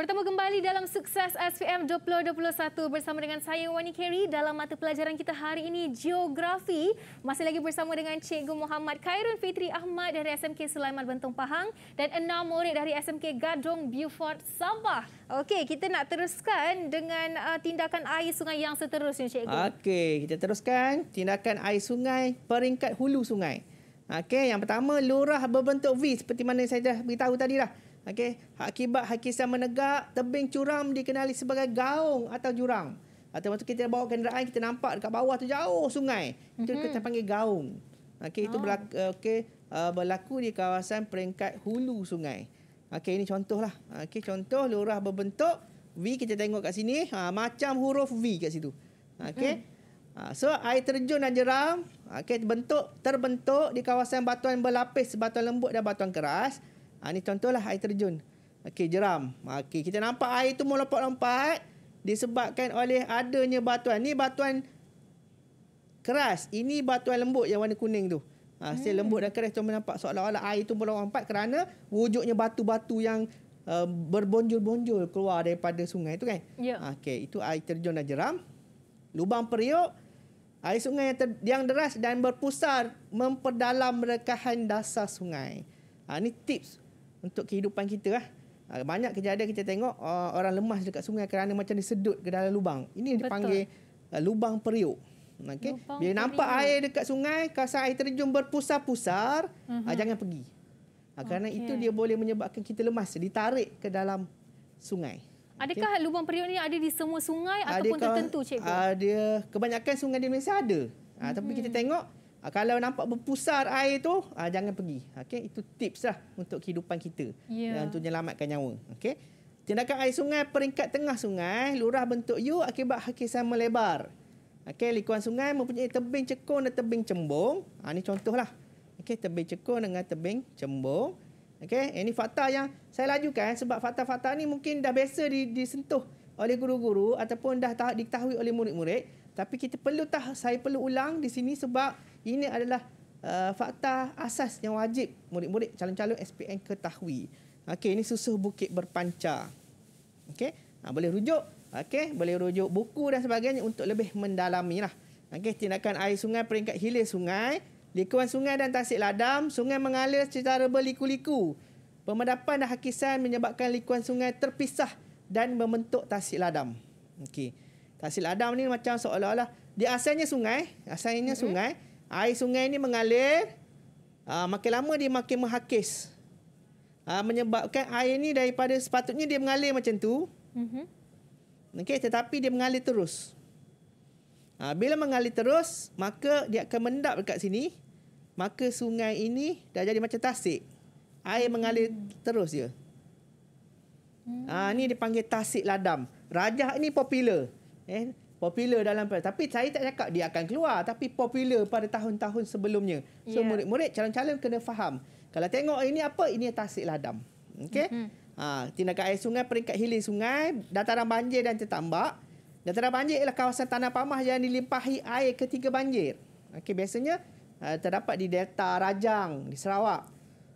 Bertemu kembali dalam sukses SPM 2021 bersama dengan saya Wani Kerry dalam mata pelajaran kita hari ini geografi. Masih lagi bersama dengan Cikgu Muhammad Khairun Fitri Ahmad dari SMK Sulaiman Bentong Pahang dan enam murid dari SMK Gadong Beaufort Sabah. Okey, kita nak teruskan dengan uh, tindakan air sungai yang seterusnya Cikgu. Okey, kita teruskan tindakan air sungai peringkat hulu sungai. Okey, yang pertama lurah berbentuk V seperti mana saya dah beritahu tadi lah. Okey, akibat hakisan menegak, tebing curam dikenali sebagai gaung atau jurang. Atau waktu kita bawa kenderaan, kita nampak dekat bawah tu jauh sungai. Itu mm-hmm. kita panggil gaung. Okey, itu oh. berlaku, eh, okay, eh, berlaku di kawasan peringkat hulu sungai. Okey, ini contohlah. Okey, contoh lurah berbentuk V kita tengok kat sini. Ha, macam huruf V kat situ. Okey. Mm. so, air terjun dan jeram okay, bentuk, terbentuk di kawasan batuan berlapis, batuan lembut dan batuan keras. Ha, ni contohlah air terjun. Okey, jeram. Ha, okey, kita nampak air tu melompat-lompat disebabkan oleh adanya batuan. Ni batuan keras. Ini batuan lembut yang warna kuning tu. Ha, hmm. lembut dan keras tu nampak seolah-olah air tu melompat kerana wujudnya batu-batu yang uh, berbonjol-bonjol keluar daripada sungai tu kan? Yeah. Ha, okey, itu air terjun dan jeram. Lubang periuk. Air sungai yang, ter, yang deras dan berpusar memperdalam rekahan dasar sungai. Ha, tips untuk kehidupan kita lah. Ha, banyak kejadian kita tengok uh, orang lemas dekat sungai kerana macam disedut ke dalam lubang. Ini Betul. dipanggil uh, lubang periuk. Okay. Lubang Bila nampak periuk. air dekat sungai, kawasan air terjun berpusar-pusar, uh-huh. jangan pergi. Ah, kerana itu dia boleh menyebabkan kita lemas, ditarik ke dalam sungai. Adakah okay. lubang periuk ini ada di semua sungai ataupun tertentu, Cikgu? Ada. Kebanyakan sungai di Malaysia ada. Uh-huh. Tapi mhm. kita tengok Uh, kalau nampak berpusar air tu, uh, jangan pergi. Okey, itu tips lah untuk kehidupan kita yeah. Ya. untuk menyelamatkan nyawa. Okey. Tindakan air sungai peringkat tengah sungai, lurah bentuk U akibat hakisan melebar. Okey, likuan sungai mempunyai tebing cekung dan tebing cembung. Ha, ah, ini contohlah. Okey, tebing cekung dengan tebing cembung. Okey, ini eh, fakta yang saya lajukan sebab fakta-fakta ni mungkin dah biasa disentuh oleh guru-guru ataupun dah diketahui oleh murid-murid. Tapi kita perlu tahu, saya perlu ulang di sini sebab ini adalah uh, fakta asas yang wajib murid-murid calon-calon SPM ketahui. Okey, ini susuh bukit berpanca. Okey, ha, boleh rujuk. Okey, boleh rujuk buku dan sebagainya untuk lebih mendalami lah. Okey, tindakan air sungai peringkat hilir sungai. Likuan sungai dan tasik ladam, sungai mengalir secara berliku-liku. Pemadapan dan hakisan menyebabkan likuan sungai terpisah dan membentuk tasik ladam. Okey. Tasik ladam ni macam seolah-olah dia asalnya sungai, asalnya mm-hmm. sungai, air sungai ini mengalir uh, makin lama dia makin menghakis uh, menyebabkan air ini daripada sepatutnya dia mengalir macam tu mm-hmm. okay, tetapi dia mengalir terus uh, bila mengalir terus maka dia akan mendap dekat sini maka sungai ini dah jadi macam tasik air hmm mengalir terus hmm. dia hmm uh, ni dipanggil tasik ladam rajah ini popular eh popular dalam tapi saya tak cakap dia akan keluar tapi popular pada tahun-tahun sebelumnya so yeah. murid-murid calon-calon kena faham kalau tengok ini apa ini tasik ladam okey mm-hmm. ha tindakan air sungai peringkat hilir sungai dataran banjir dan tertambak dataran banjir ialah kawasan tanah pamah yang dilimpahi air ketika banjir okey biasanya ha, terdapat di delta rajang di Serawak.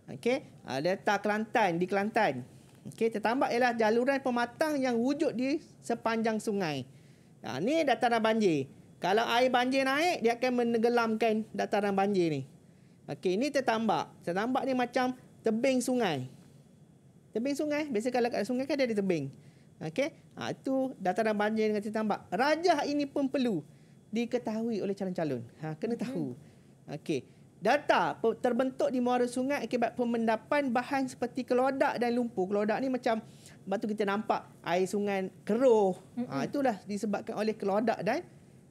okey ha, delta Kelantan di Kelantan okey tertambak ialah jaluran pematang yang wujud di sepanjang sungai Ha, ni dataran banjir. Kalau air banjir naik, dia akan menenggelamkan dataran banjir ni. Okey, ini tertambak. Tertambak ni macam tebing sungai. Tebing sungai. Biasa kalau kat sungai kan dia ada tebing. Okey, ha, itu dataran banjir dengan tertambak. Rajah ini pun perlu diketahui oleh calon-calon. Ha, kena mhm. tahu. Okey, data terbentuk di muara sungai akibat pemendapan bahan seperti kelodak dan lumpur. Kelodak ni macam Lepas tu kita nampak air sungai keruh. Ha, itulah disebabkan oleh kelodak dan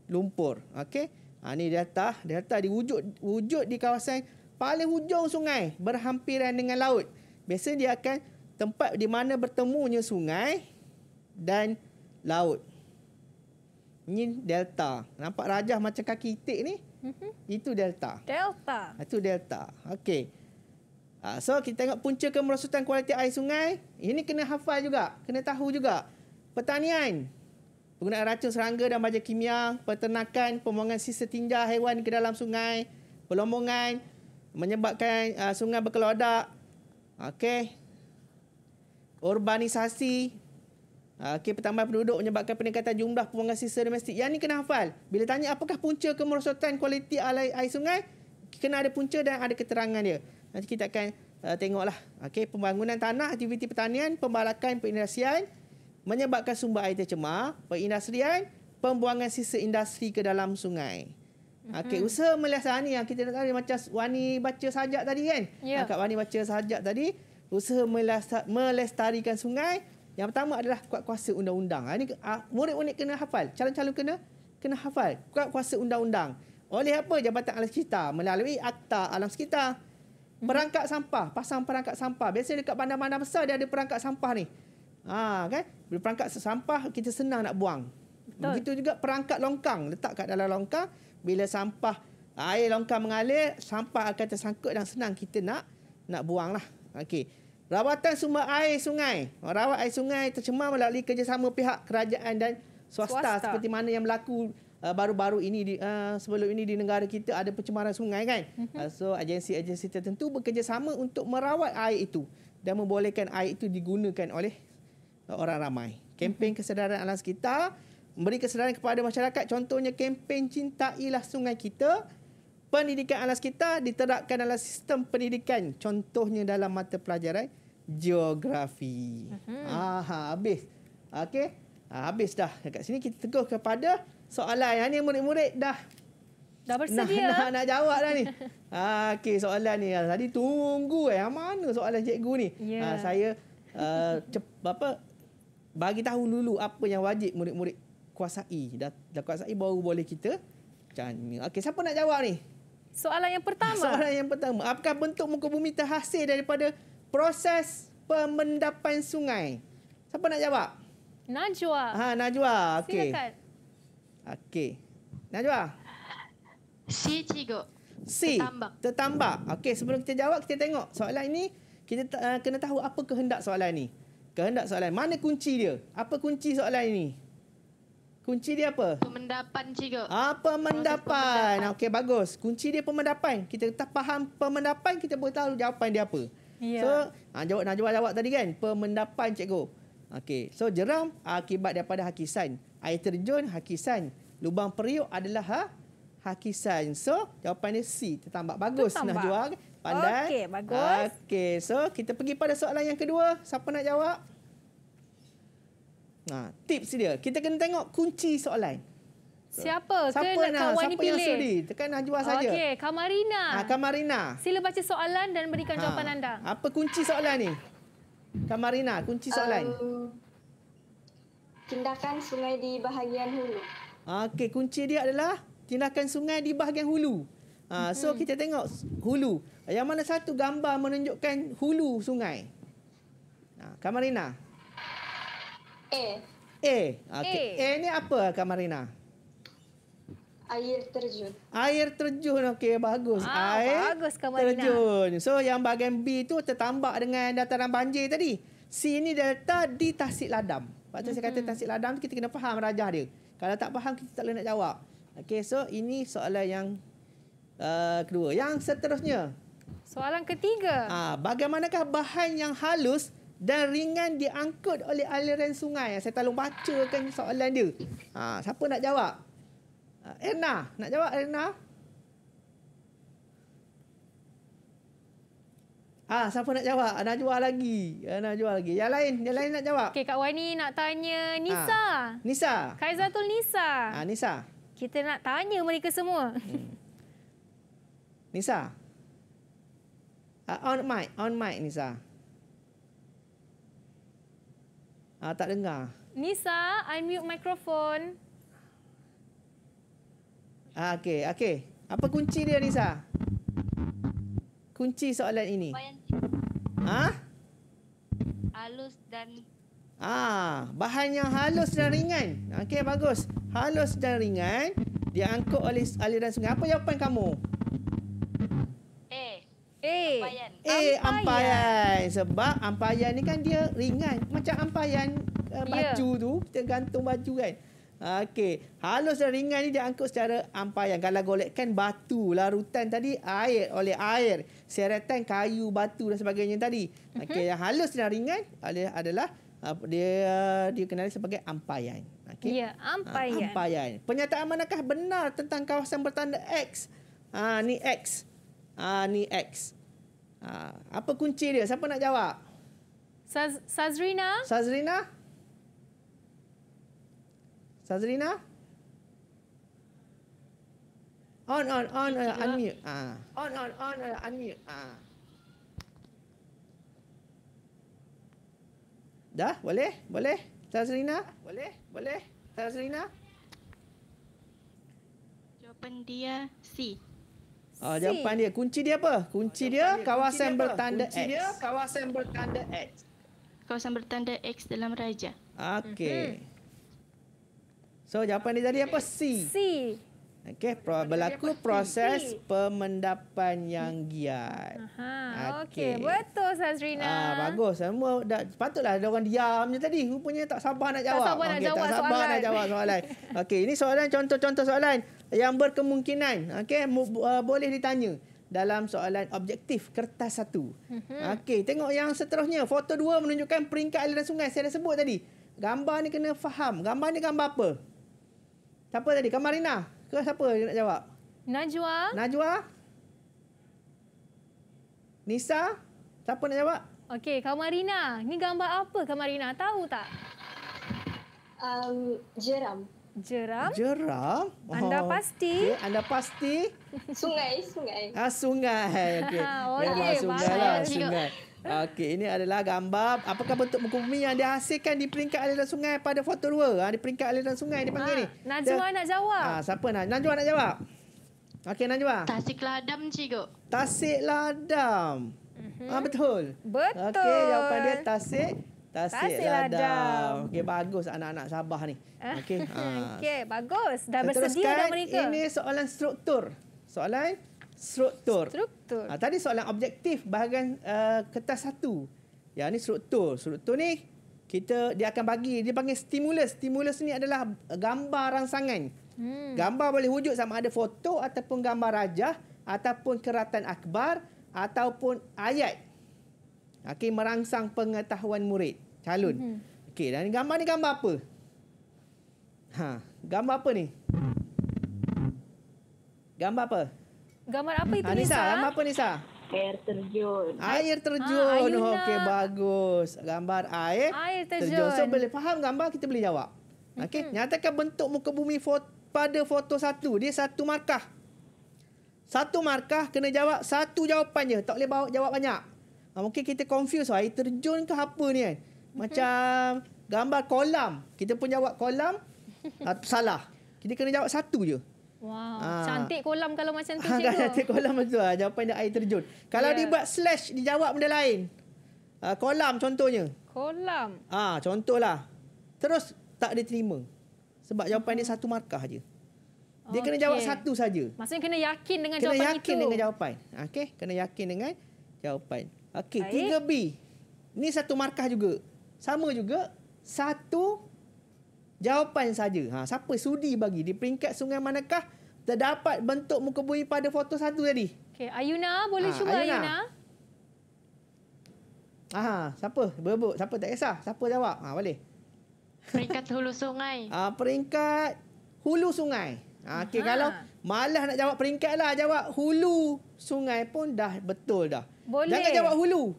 lumpur. Okey. Ha, ini delta. Delta diwujud wujud di kawasan paling hujung sungai berhampiran dengan laut. Biasanya dia akan tempat di mana bertemunya sungai dan laut. Ini delta. Nampak rajah macam kaki itik ni? Mm-hmm. Itu delta. Delta. Ha, itu delta. Okey. Uh, so kita tengok punca kemerosotan kualiti air sungai, ini kena hafal juga, kena tahu juga. Pertanian, penggunaan racun serangga dan baja kimia, peternakan, pembuangan sisa tinja haiwan ke dalam sungai, pelombongan, menyebabkan uh, sungai berkelodak. Okey. Urbanisasi. Ah, okey, pertambahan penduduk menyebabkan peningkatan jumlah pembuangan sisa domestik. Yang ni kena hafal. Bila tanya apakah punca kemerosotan kualiti air sungai, kena ada punca dan ada keterangan dia. Nanti kita akan uh, tengoklah. Okey, pembangunan tanah, aktiviti pertanian, pembalakan, perindustrian menyebabkan sumber air tercemar, perindustrian, pembuangan sisa industri ke dalam sungai. Mhm. Okey, mm-hmm. usaha melihat yang kita tadi macam Wani baca sajak tadi kan? Yeah. Ya. Kak Wani baca sajak tadi, usaha melestarikan sungai yang pertama adalah kuat kuasa undang-undang. Ah, ini ah, murid-murid kena hafal, calon-calon kena kena hafal kuat kuasa undang-undang. Oleh apa Jabatan Alam Sekitar melalui Akta Alam Sekitar merangkak sampah, pasang perangkap sampah. Biasanya dekat bandar-bandar besar dia ada perangkap sampah ni. Ha, kan? Bila perangkap sampah kita senang nak buang. Betul. Begitu juga perangkap longkang, letak kat dalam longkang, bila sampah air longkang mengalir, sampah akan tersangkut dan senang kita nak nak buanglah. Okey. Rawatan sumber air sungai. Rawat air sungai tercemar melalui kerjasama pihak kerajaan dan swasta, swasta. seperti mana yang berlaku Eh, baru-baru ini di, uh, sebelum ini di negara kita ada pencemaran sungai kan uh, so agensi-agensi tertentu bekerjasama untuk merawat air itu dan membolehkan air itu digunakan oleh uh, orang ramai kempen mhm. kesedaran alam sekitar memberi kesedaran kepada masyarakat contohnya kempen cintailah sungai kita pendidikan alam sekitar diterapkan dalam sistem pendidikan contohnya dalam mata pelajaran geografi uh-huh. aha habis okey habis dah kat sini kita teguh kepada soalan yang ni murid-murid dah dah bersedia nak, nak, nak jawab dah ni. ha, okey soalan ni ah, tadi tunggu eh ah, mana soalan cikgu ni. Yeah. Ya. Ha, saya uh, cep, apa bagi tahu dulu apa yang wajib murid-murid kuasai. Dah, dah kuasai baru boleh kita tanya. Okey siapa nak jawab ni? Soalan yang pertama. Soalan yang pertama. Apakah bentuk muka bumi terhasil daripada proses pemendapan sungai? Siapa nak jawab? Najwa. Ha, Najwa. Okey. Okey. Najwa. Si cikgu. Si. Tertambak. Tertambak. Okey, sebelum kita jawab, kita tengok soalan ini. Kita uh, kena tahu apa kehendak soalan ini. Kehendak soalan. Mana kunci dia? Apa kunci soalan ini? Kunci dia apa? Pemendapan, cikgu. Ah, pemendapan. pemendapan. Okey, bagus. Kunci dia pemendapan. Kita tak faham pemendapan, kita boleh tahu jawapan dia apa. Ya. So, ha, jawab, Najwa jawab tadi kan? Pemendapan, cikgu. Okey. So, jeram akibat daripada hakisan air terjun hakisan lubang periuk adalah ha hakisan so jawapan dia C tertambak bagus nah jual kan? pandai okey bagus okey so kita pergi pada soalan yang kedua siapa nak jawab nah ha, tips dia kita kena tengok kunci soalan Siapa? Siapa Kena nak kawan ni pilih? Siapa yang sudi? Kan nak Najwa saja. Okey, Kamarina. Ha, Kamarina. Sila baca soalan dan berikan ha. jawapan anda. Apa kunci soalan ni? Kamarina, kunci soalan. Uh, tindakan sungai di bahagian hulu. Okey, kunci dia adalah tindakan sungai di bahagian hulu. Ha, hmm So, kita tengok hulu. Yang mana satu gambar menunjukkan hulu sungai? Ha, Kamarina? A. A. Okay. A. A ni apa, Kamarina? Air terjun. Air terjun, okey. Bagus. Ah, Air bagus, terjun. So, yang bahagian B tu tertambak dengan dataran banjir tadi. C ni delta di Tasik Ladam. Waktu mm-hmm. saya kata tasik ladang tu kita kena faham rajah dia. Kalau tak faham kita tak boleh nak jawab. Okey, so ini soalan yang uh, kedua. Yang seterusnya. Soalan ketiga. Ah, bagaimanakah bahan yang halus dan ringan diangkut oleh aliran sungai? Ah, saya tolong bacakan soalan dia. Ah, siapa nak jawab? Ah, Erna, nak jawab Erna? Ah, siapa nak jawab? Nak jual lagi. Ha, nak jual lagi. Yang lain, yang lain nak jawab. Okey, Kak Wani nak tanya Nisa. Ha. Nisa. Kaizatul Nisa. Ah, Nisa. Kita nak tanya mereka semua. Hmm. Nisa. Uh, on mic, on mic Nisa. Ah, tak dengar. Nisa, I mute microphone. Ah, okey, okey. Apa kunci dia Nisa? kunci soalan ini. Bayang. Ha? Halus dan Ah, bahan yang halus dan ringan. Okey, bagus. Halus dan ringan diangkut oleh aliran sungai. Apa jawapan kamu? Eh, ampayan. Eh, ampayan. Sebab ampayan ni kan dia ringan. Macam ampayan uh, eh, ya. baju yeah. tu. Kita gantung baju kan. Okey. Halus dan ringan ini dia angkut secara ampayan. Kalau golekkan batu larutan tadi, air oleh air. Seretan kayu, batu dan sebagainya tadi. Mhm. Okey. Yang halus dan ringan adalah uh, dia dikenali sebagai ampayan. Okay. Ya, ampayan. Ha, ah, ampayan. Penyataan manakah benar tentang kawasan bertanda X? Ha, ni X. Ha, ni X. Ha, apa kunci dia? Siapa nak jawab? Sazrina. Sazrina. Sazrina? On, uh, ah. on, on, on uh, unmute. Uh. Ah. On, on, on, uh, unmute. Uh. Dah? Boleh? Boleh? Sazrina? Boleh? Boleh? Sazrina? Jawapan dia C. Oh, jawapan dia. Kunci dia apa? Kunci dia, kawasan kunci dia bertanda kunci X. Dia, kawasan bertanda X. Kawasan bertanda X dalam raja. Okey. Mm-hmm. So jawapan dia tadi apa? C. C. Okey, pro, berlaku proses pemendapan yang giat. Aha, okey. Okay. Betul Sazrina. Ah, bagus. Semua dah patutlah ada orang diam je tadi. Rupanya tak sabar nak jawab. Tak sabar, okay, nak, jawab sabar soalan. nak jawab soalan. okey, ini soalan contoh-contoh soalan yang berkemungkinan okey uh, boleh ditanya dalam soalan objektif kertas satu. Mhm. okey, tengok yang seterusnya. Foto dua menunjukkan peringkat aliran sungai. Saya dah sebut tadi. Gambar ni kena faham. Gambar ni gambar apa? Siapa tadi? Kamarina ke siapa nak jawab? Najwa. Najwa? Nisa? Siapa nak jawab? Okey, Kamarina. Ni gambar apa Kamarina? Tahu tak? Um, jeram. Jeram? Jeram? Anda oh. pasti? Okay. anda pasti? sungai, sungai. Ah, sungai. Okey. Ah, okey, sungai. Lah. sungai. Okey, ini adalah gambar apakah bentuk muka bumi yang dihasilkan di peringkat aliran sungai pada foto 2? Ha, di peringkat aliran sungai ni panggil ni. Ah, Najwa nak jawab. Ha, siapa nak? Najwa nak jawab. Okey, Najwa. Tasik Ladam, cikgu. Tasik Ladam. Mm-hmm. Ha, ah, betul. Betul. Okey, jawapan dia Tasik Tasik, Tasik Ladam. Okey, bagus anak-anak Sabah ni. Okey. Okey, bagus. Dah bersedia dah mereka. Ini soalan struktur. Soalan struktur. Struktur. Ha, tadi soalan objektif bahagian uh, kertas satu. Yang ini struktur. Struktur ni kita dia akan bagi dia panggil stimulus. Stimulus ni adalah gambar rangsangan. Hmm. Gambar boleh wujud sama ada foto ataupun gambar raja ataupun keratan akbar ataupun ayat. Okay merangsang pengetahuan murid, calon. Hmm. Okey dan gambar ni gambar apa? Ha, gambar apa ni? Gambar apa? Gambar apa itu ah, Nisa? Nisa, gambar apa Nisa? Air terjun. Air terjun. Ah, Okey, bagus. Gambar air, air terjun. terjun. So, boleh faham gambar, kita boleh jawab. Okey, hmm nyatakan bentuk muka bumi foto, pada foto satu. Dia satu markah. Satu markah, kena jawab satu jawapan je. Tak boleh bawa jawab banyak. Ha, mungkin kita confuse. Air terjun ke apa ni kan? Macam gambar kolam. Kita pun jawab kolam, ah, salah. Kita kena jawab satu je. Wow, Aa. Ah. cantik kolam kalau macam tu ah, cikgu. cantik kolam macam tu lah. Jawapan dia air terjun. Kalau yeah. dibuat slash, dijawab benda lain. Uh, kolam contohnya. Kolam? Ah, ha, contohlah. Terus tak diterima. Sebab jawapan dia satu markah je. Dia okay. kena jawab satu saja. Maksudnya kena yakin dengan kena jawapan yakin Dengan jawapan. Okay? Kena yakin dengan jawapan. Okey, 3B. Ini satu markah juga. Sama juga. Satu Jawapan saja. Ha, siapa sudi bagi di peringkat sungai manakah terdapat bentuk muka bumi pada foto satu tadi? Okey, Ayuna boleh ha, cuba Ayuna. Ayuna. Aha, siapa? Berebut. Siapa tak kisah? Siapa jawab? Ha, boleh. Peringkat hulu sungai. Ah, ha, peringkat hulu sungai. Ha, okay, ha. kalau malah nak jawab peringkat lah. Jawab hulu sungai pun dah betul dah. Boleh. Jangan jawab hulu.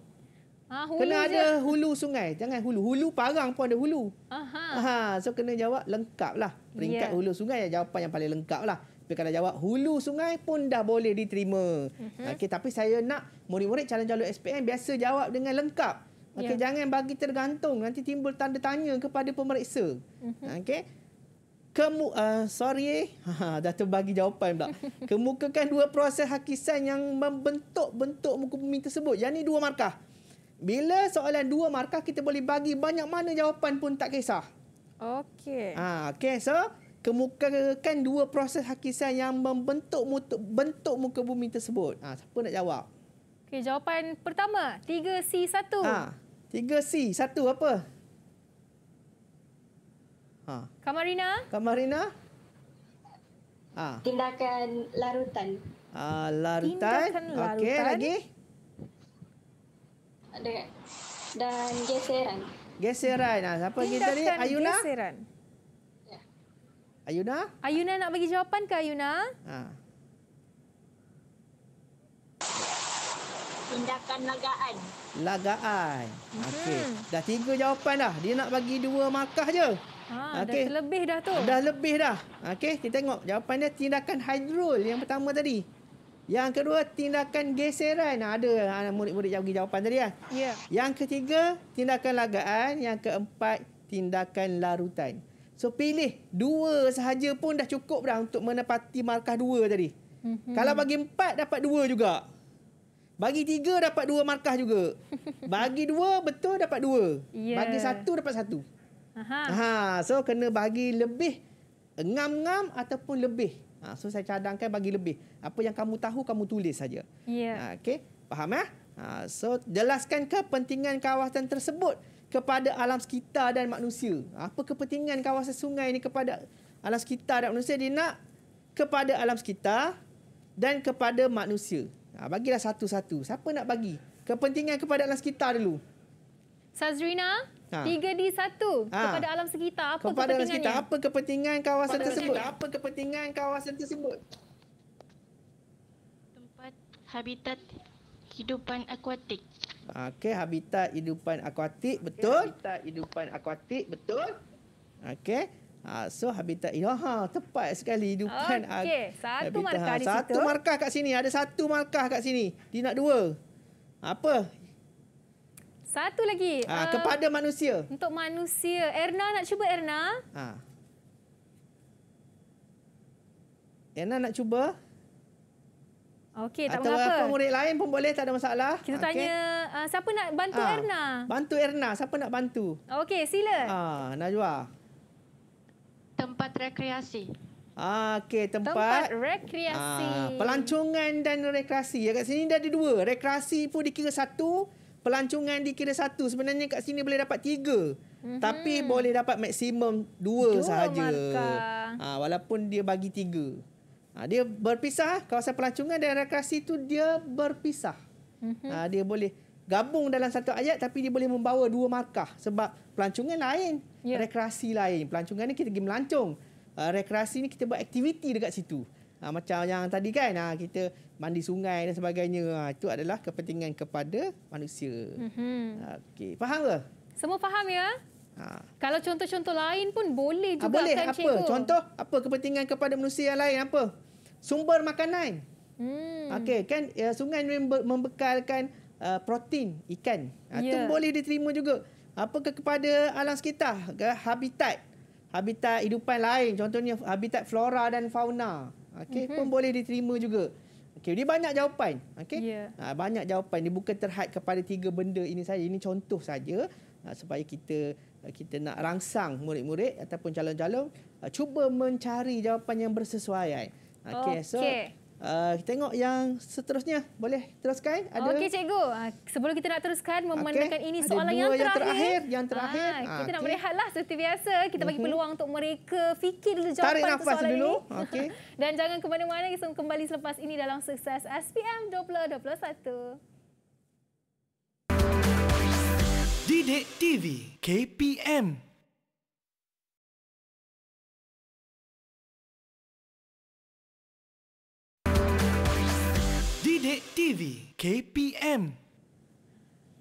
Ah, hulu kena ada je. hulu sungai. Jangan hulu. Hulu parang pun ada hulu. Aha. Aha. So kena jawab lengkap lah. Peringkat yeah. hulu sungai yang jawapan yang paling lengkap lah. Tapi kalau jawab hulu sungai pun dah boleh diterima. Uh-huh. Mhm. Okay, tapi saya nak murid-murid calon-calon SPM biasa jawab dengan lengkap. Okay, yeah. Jangan bagi tergantung. Nanti timbul tanda tanya kepada pemeriksa. Uh-huh. Mhm. Okay. Kemu, uh, sorry, ha, dah terbagi jawapan pula. Kemukakan dua proses hakisan yang membentuk bentuk muka bumi tersebut. Yang ni dua markah. Bila soalan dua markah kita boleh bagi banyak mana jawapan pun tak kisah. Okey. Ha, okey so kemukakan dua proses hakisan yang membentuk mutu, bentuk muka bumi tersebut. Ha, siapa nak jawab? Okey, jawapan pertama 3C1. Ha. 3C1 apa? Ha. Kamarina? Kamarina? Ha. Tindakan larutan. Ah, larutan. larutan. Okey, lagi dan geseran. Geseran. Nah, siapa kita ni? Ayuna. Geseran. Ya. Ayuna? Ayuna nak bagi jawapan ke Ayuna? Ha. Tindakan lagaan. Lagaan. Hmm. Okey. Dah tiga jawapan dah. Dia nak bagi dua markah je. Ha, ah, okay. dah terlebih dah tu. Dah lebih dah. Okey, kita tengok jawapan dia tindakan hidrol yang pertama tadi. Yang kedua, tindakan geseran. Ah, ada ah, murid-murid yang bagi jawapan tadi. Ya? Ya. Yang ketiga, tindakan lagaan. Yang keempat, tindakan larutan. So, pilih dua sahaja pun dah cukup dah untuk menepati markah dua tadi. Mm-hmm. Kalau bagi empat, dapat dua juga. Bagi tiga, dapat dua markah juga. Bagi dua, betul dapat dua. Yeah. Bagi satu, dapat satu. Aha. Aha. So, kena bagi lebih ngam-ngam ataupun lebih Ha, so saya cadangkan bagi lebih. Apa yang kamu tahu kamu tulis saja. Yeah. Ha, Okey, faham ya? Ha, so jelaskan kepentingan kawasan tersebut kepada alam sekitar dan manusia. Apa kepentingan kawasan sungai ini kepada alam sekitar dan manusia? Dia nak kepada alam sekitar dan kepada manusia. Ha, bagilah satu-satu. Siapa nak bagi? Kepentingan kepada alam sekitar dulu. Sazrina, Ha. 3D 1 ha. kepada alam sekitar apa kepada alam sekitar apa kepentingan kawasan kepada tersebut? Kepentingan. Apa kepentingan kawasan tersebut? Tempat habitat hidupan akuatik. Okey, habitat hidupan akuatik betul. Okay, habitat hidupan akuatik betul. Okey. Ha, so habitat ini ha, tepat sekali hidupan okay. satu markah ha, di satu situ. Satu markah kat sini. Ada satu markah kat sini. Dia nak dua. Apa satu lagi. Ha, uh, kepada manusia. Untuk manusia. Erna nak cuba Erna. Ha. Erna nak cuba. Okey, tak Atau mengapa. Atau murid lain pun boleh, tak ada masalah. Kita okay. tanya uh, siapa nak bantu ha. Erna. Bantu Erna, siapa nak bantu? Okey, sila. Ha, Najwa. Tempat rekreasi. Ah, okey tempat. tempat rekreasi. Ah, pelancongan dan rekreasi. Ya kat sini dah ada dua. Rekreasi pun dikira satu, pelancongan dikira satu sebenarnya kat sini boleh dapat tiga mm-hmm. tapi boleh dapat maksimum dua, dua sahaja ha, walaupun dia bagi tiga ha, dia berpisah kawasan pelancongan dan rekreasi tu dia berpisah mm-hmm. ha, dia boleh gabung dalam satu ayat tapi dia boleh membawa dua markah sebab pelancongan lain yeah. rekreasi lain pelancongan ni kita pergi melancong uh, rekreasi ni kita buat aktiviti dekat situ Ha, macam yang tadi kan, ha, kita mandi sungai dan sebagainya. Ha, itu adalah kepentingan kepada manusia. Mm-hmm. Okey, faham ke? Semua faham ya? Ha. Kalau contoh-contoh lain pun boleh juga ha, boleh. kan apa? cikgu? Contoh apa kepentingan kepada manusia yang lain? Apa? Sumber makanan. Hmm. Okey, kan ya, sungai membekalkan uh, protein ikan. Itu ha, ya. yeah. boleh diterima juga. Apakah kepada alam sekitar? Ke habitat. Habitat hidupan lain. Contohnya habitat flora dan fauna. Okey, mm-hmm. pun mhm. boleh diterima juga. Okey, dia banyak jawapan. Okey. Yeah. Ha, banyak jawapan. Dia bukan terhad kepada tiga benda ini saja. Ini contoh saja ha, supaya kita ha, kita nak rangsang murid-murid ataupun calon-calon ha, cuba mencari jawapan yang bersesuaian. Okey, okay. so Ah, kita tengok yang seterusnya. Boleh teruskan? Ada. Okey cikgu. Uh, sebelum kita nak teruskan memandangkan okay. ini soalan yang terakhir. yang terakhir. Yang ah, terakhir. Ha, kita okay. nak berehatlah seperti biasa. Kita bagi mhm. peluang untuk mereka fikir dulu jawapan Tarik nafas soalan dulu. ini. Okay. Dan jangan ke mana-mana kita kembali selepas ini dalam sukses SPM 2021. Didik TV KPM Bilik TV KPM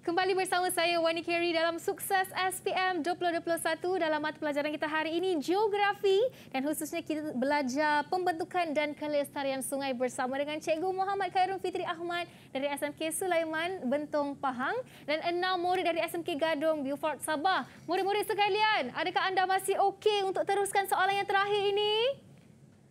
Kembali bersama saya Wani Carey dalam Sukses SPM 2021 dalam mata pelajaran kita hari ini geografi dan khususnya kita belajar pembentukan dan kelestarian sungai bersama dengan Cikgu Muhammad Khairul Fitri Ahmad dari SMK Sulaiman Bentong Pahang dan enam murid dari SMK Gadong Beaufort Sabah. Murid-murid sekalian, adakah anda masih okey untuk teruskan soalan yang terakhir ini?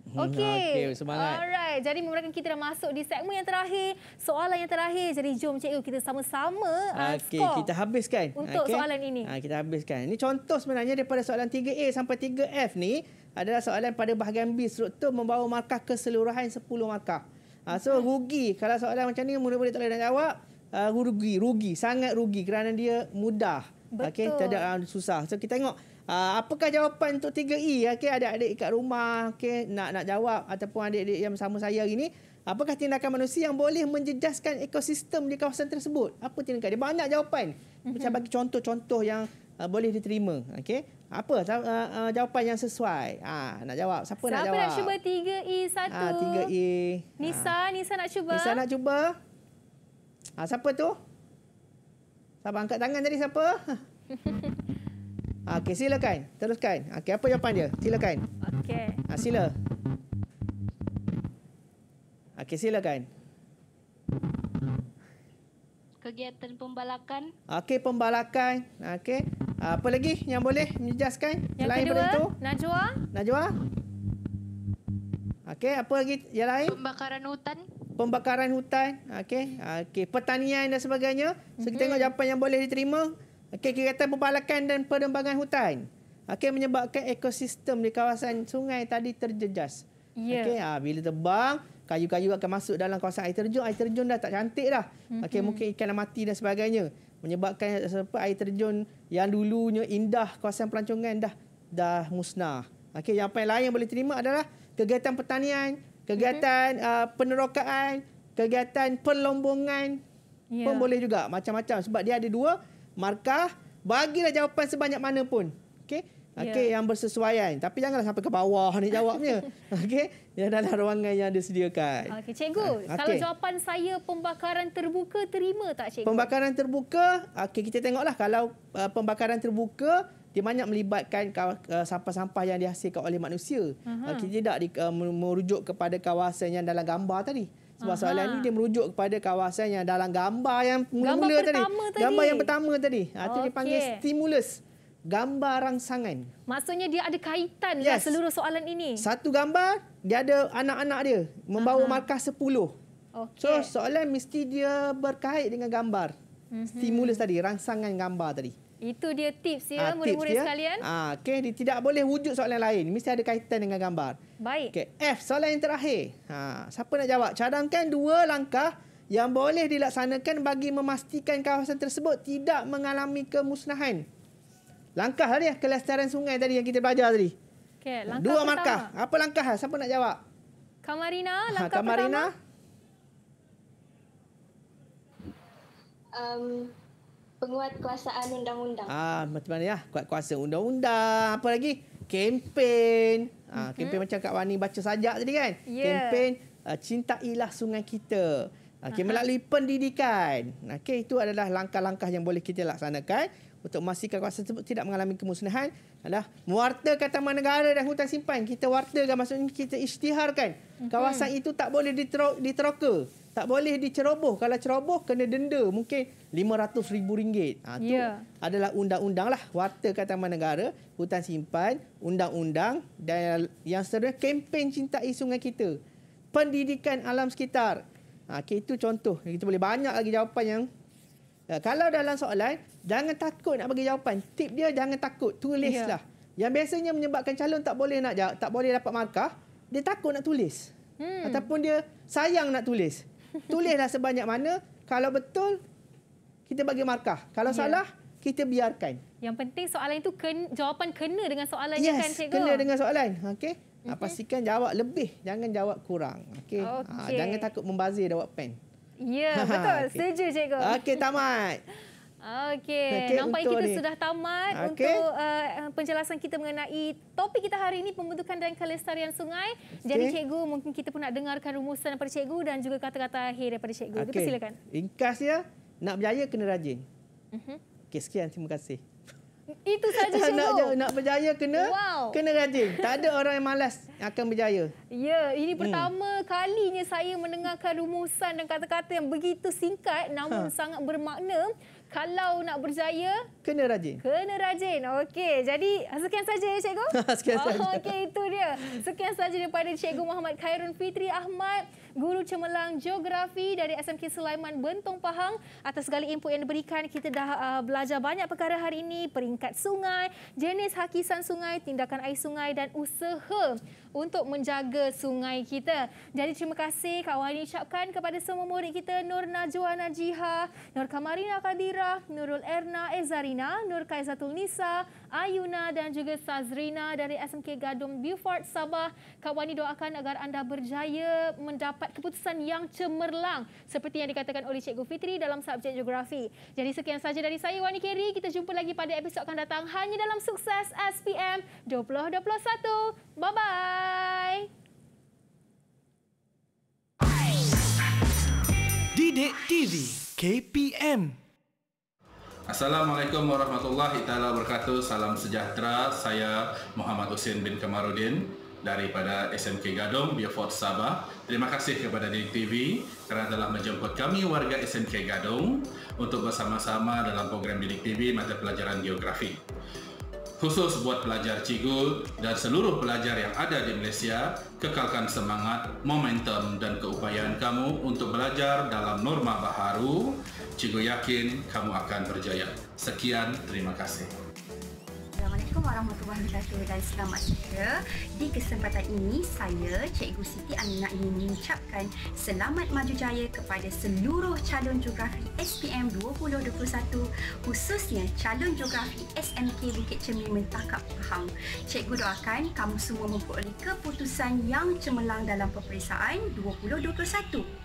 Hmm, okey. Okay, semangat. Alright. Jadi memberikan kita dah masuk di segmen yang terakhir. Soalan yang terakhir. Jadi jom cikgu kita sama-sama ah, okay, skor. Kita habiskan. Untuk okay. soalan ini. Ha, kita habiskan. Ini contoh sebenarnya daripada soalan 3A sampai 3F ni. Adalah soalan pada bahagian B. Struktur membawa markah keseluruhan 10 markah. Ha, so hmm. rugi. Kalau soalan macam ni mula-mula tak boleh nak jawab. Uh, rugi. Rugi. Sangat rugi. Kerana dia mudah. Okey, Okay, tak ada susah. So kita tengok. Ah, apakah jawapan untuk 3E Okay, ada adik kat rumah okay, nak nak jawab ataupun adik-adik yang sama saya hari ni apakah tindakan manusia yang boleh menjejaskan ekosistem di kawasan tersebut apa tindakan dia banyak jawapan mhm. macam bagi contoh-contoh yang uh, boleh diterima okay? apa uh, uh, jawapan yang sesuai ha, nak jawab siapa, siapa nak jawab siapa nak cuba 3E 1 ha, 3E Nisa ha. Nisa nak cuba Nisa nak cuba ha, siapa tu Siapa angkat tangan tadi siapa? Ah, okey, silakan. Teruskan. Ah, okey, apa jawapan dia? Silakan. Okey. Ah, sila. Okey, silakan. Kegiatan pembalakan. Okey, pembalakan. Okey. Ah, apa lagi yang boleh menjelaskan selain kedua, itu? Najwa. Najwa. Okey, apa lagi yang lain? Pembakaran hutan. Pembakaran hutan. Okey. Okey, pertanian dan sebagainya. So, kita mm-hmm. tengok jawapan yang boleh diterima. Okey, kegiatan pembalakan dan perembangan hutan. Okey, menyebabkan ekosistem di kawasan sungai tadi terjejas. Yeah. Okey, ha, bila tebang, kayu-kayu akan masuk dalam kawasan air terjun. Air terjun dah tak cantik dah. Mhm. Okey, mm-hmm. mungkin ikan dah mati dan sebagainya. Menyebabkan sebab air terjun yang dulunya indah kawasan pelancongan dah dah musnah. Okey, yang paling lain yang boleh terima adalah kegiatan pertanian, kegiatan mm-hmm. uh, penerokaan, kegiatan perlombongan yeah. pun boleh juga. Macam-macam sebab dia ada dua markah bagilah jawapan sebanyak mana pun okey okey ya. yang bersesuaian tapi janganlah sampai ke bawah ni jawabnya okey yang dalam ruangan yang disediakan okey cikgu ah, okay. kalau jawapan saya pembakaran terbuka terima tak cikgu pembakaran terbuka okey kita tengoklah kalau uh, pembakaran terbuka dia banyak melibatkan uh, sampah-sampah yang dihasilkan oleh manusia. uh Kita tidak merujuk kepada kawasan yang dalam gambar tadi. Sebab Aha. soalan ni dia merujuk kepada kawasan yang dalam gambar yang mula-mula gambar tadi. tadi. Gambar yang pertama tadi. Itu ha, dia panggil stimulus. Gambar rangsangan. Maksudnya dia ada kaitan yes. dengan seluruh soalan ini. Satu gambar, dia ada anak-anak dia membawa Aha. markah sepuluh. Okay. So soalan mesti dia berkait dengan gambar. Mm-hmm. Stimulus tadi, rangsangan gambar tadi. Itu dia tips ya ah, murid-murid ya. sekalian. Ah, okay. dia tidak boleh wujud soalan lain. Mesti ada kaitan dengan gambar. Baik. Okay. F, soalan yang terakhir. Ha, siapa nak jawab? Cadangkan dua langkah yang boleh dilaksanakan bagi memastikan kawasan tersebut tidak mengalami kemusnahan. Langkah tadi ya, kelestarian sungai tadi yang kita belajar tadi. Okay, langkah dua pertama. markah. Apa langkah? Siapa nak jawab? Kamarina, ha, langkah ha, Kamarina. pertama. Kamarina. Um, penguat kuasaan undang-undang. Ah, macam mana ya? Kuat kuasa undang-undang. Apa lagi? Kempen. Ah, mm-hmm. kempen macam Kak Wani baca saja, tadi kan? Yeah. Kempen uh, ah, cintailah sungai kita. Ah, okey, uh melalui pendidikan. Ah, okey, itu adalah langkah-langkah yang boleh kita laksanakan untuk memastikan kawasan tersebut tidak mengalami kemusnahan adalah mewartakan taman negara dan hutan simpan. Kita wartakan maksudnya kita isytiharkan. Mhm. Kawasan mm-hmm. itu tak boleh diteroka tak boleh diceroboh. Kalau ceroboh, kena denda mungkin RM500,000. Itu ha, ya. adalah undang-undang lah. Warta kata Taman Negara, hutan simpan, undang-undang dan yang seterusnya kempen cintai sungai kita. Pendidikan alam sekitar. Ha, okay, itu contoh. Kita boleh banyak lagi jawapan yang... Ya, kalau dalam soalan, jangan takut nak bagi jawapan. Tip dia jangan takut, tulislah. Ya. Lah. Yang biasanya menyebabkan calon tak boleh nak tak boleh dapat markah, dia takut nak tulis. Hmm. Ataupun dia sayang nak tulis. Tulislah sebanyak mana. Kalau betul, kita bagi markah. Kalau yeah. salah, kita biarkan. Yang penting soalan itu ken, jawapan kena dengan soalan yes, kan, Cikgu? Yes, kena dengan soalan. Okey. Ha, pastikan jawab lebih. Jangan jawab kurang. Okey. Ah, okay. Ha, jangan takut membazir jawab pen. Ya, yeah, betul. Okay. Setuju, Cikgu. Okey, tamat. Okey, okay, nampaknya kita ni. sudah tamat okay. untuk uh, penjelasan kita mengenai topik kita hari ini, pembentukan dan kelestarian sungai. Okay. Jadi cikgu, mungkin kita pun nak dengarkan rumusan daripada cikgu dan juga kata-kata akhir daripada cikgu. Okay. Dipersilakan. ya, nak berjaya kena rajin. Uh mhm. -huh. Okey, sekian. Terima kasih. Itu saja cikgu. Nak, nak berjaya kena wow. kena rajin. Tak ada orang yang malas akan berjaya. Ya, ini hmm. pertama hmm. kalinya saya mendengarkan rumusan dan kata-kata yang begitu singkat namun ha. sangat bermakna kalau nak berjaya kena rajin kena rajin okey jadi sekian saja ya cikgu sekian oh, saja oh, okey itu dia sekian saja daripada cikgu Muhammad Khairun Fitri Ahmad Guru Cemerlang Geografi dari SMK Sulaiman Bentong Pahang. Atas segala input yang diberikan, kita dah uh, belajar banyak perkara hari ini. Peringkat sungai, jenis hakisan sungai, tindakan air sungai dan usaha untuk menjaga sungai kita. Jadi terima kasih Kak Wani ucapkan kepada semua murid kita Nur Najwa Najihah Nur Kamarina Kadira, Nurul Erna Ezarina, Nur Kaizatul Nisa, Ayuna dan juga Sazrina dari SMK Gadum Beaufort Sabah. Kak Wani doakan agar anda berjaya mendapat keputusan yang cemerlang seperti yang dikatakan oleh Cikgu Fitri dalam subjek geografi. Jadi sekian saja dari saya Wani Keri. Kita jumpa lagi pada episod akan datang hanya dalam sukses SPM 2021. Bye-bye. Didik TV KPM Assalamualaikum warahmatullahi taala wabarakatuh. Salam sejahtera. Saya Muhammad Usin bin Kamarudin daripada SMK Gadong, Beaufort Sabah. Terima kasih kepada Dini TV kerana telah menjemput kami warga SMK Gadong untuk bersama-sama dalam program Dini TV mata pelajaran geografi khusus buat pelajar cikgu dan seluruh pelajar yang ada di Malaysia, kekalkan semangat, momentum dan keupayaan kamu untuk belajar dalam norma baharu. Cikgu yakin kamu akan berjaya. Sekian, terima kasih. Assalamualaikum warahmatullahi wabarakatuh dan selamat sejahtera. Di kesempatan ini, saya Cikgu Siti Aminah ingin mengucapkan selamat maju jaya kepada seluruh calon geografi SPM 2021 khususnya calon geografi SMK Bukit Cermin Mentakap Pahang. Cikgu doakan kamu semua memperoleh keputusan yang cemerlang dalam peperiksaan 2021.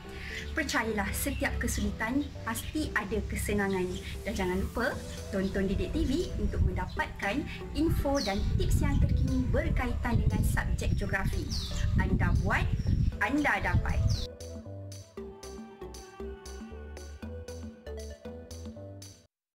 Percayalah, setiap kesulitan pasti ada kesenangan. Dan jangan lupa tonton Didik TV untuk mendapatkan info dan tips yang terkini berkaitan dengan subjek geografi. Anda buat, anda dapat.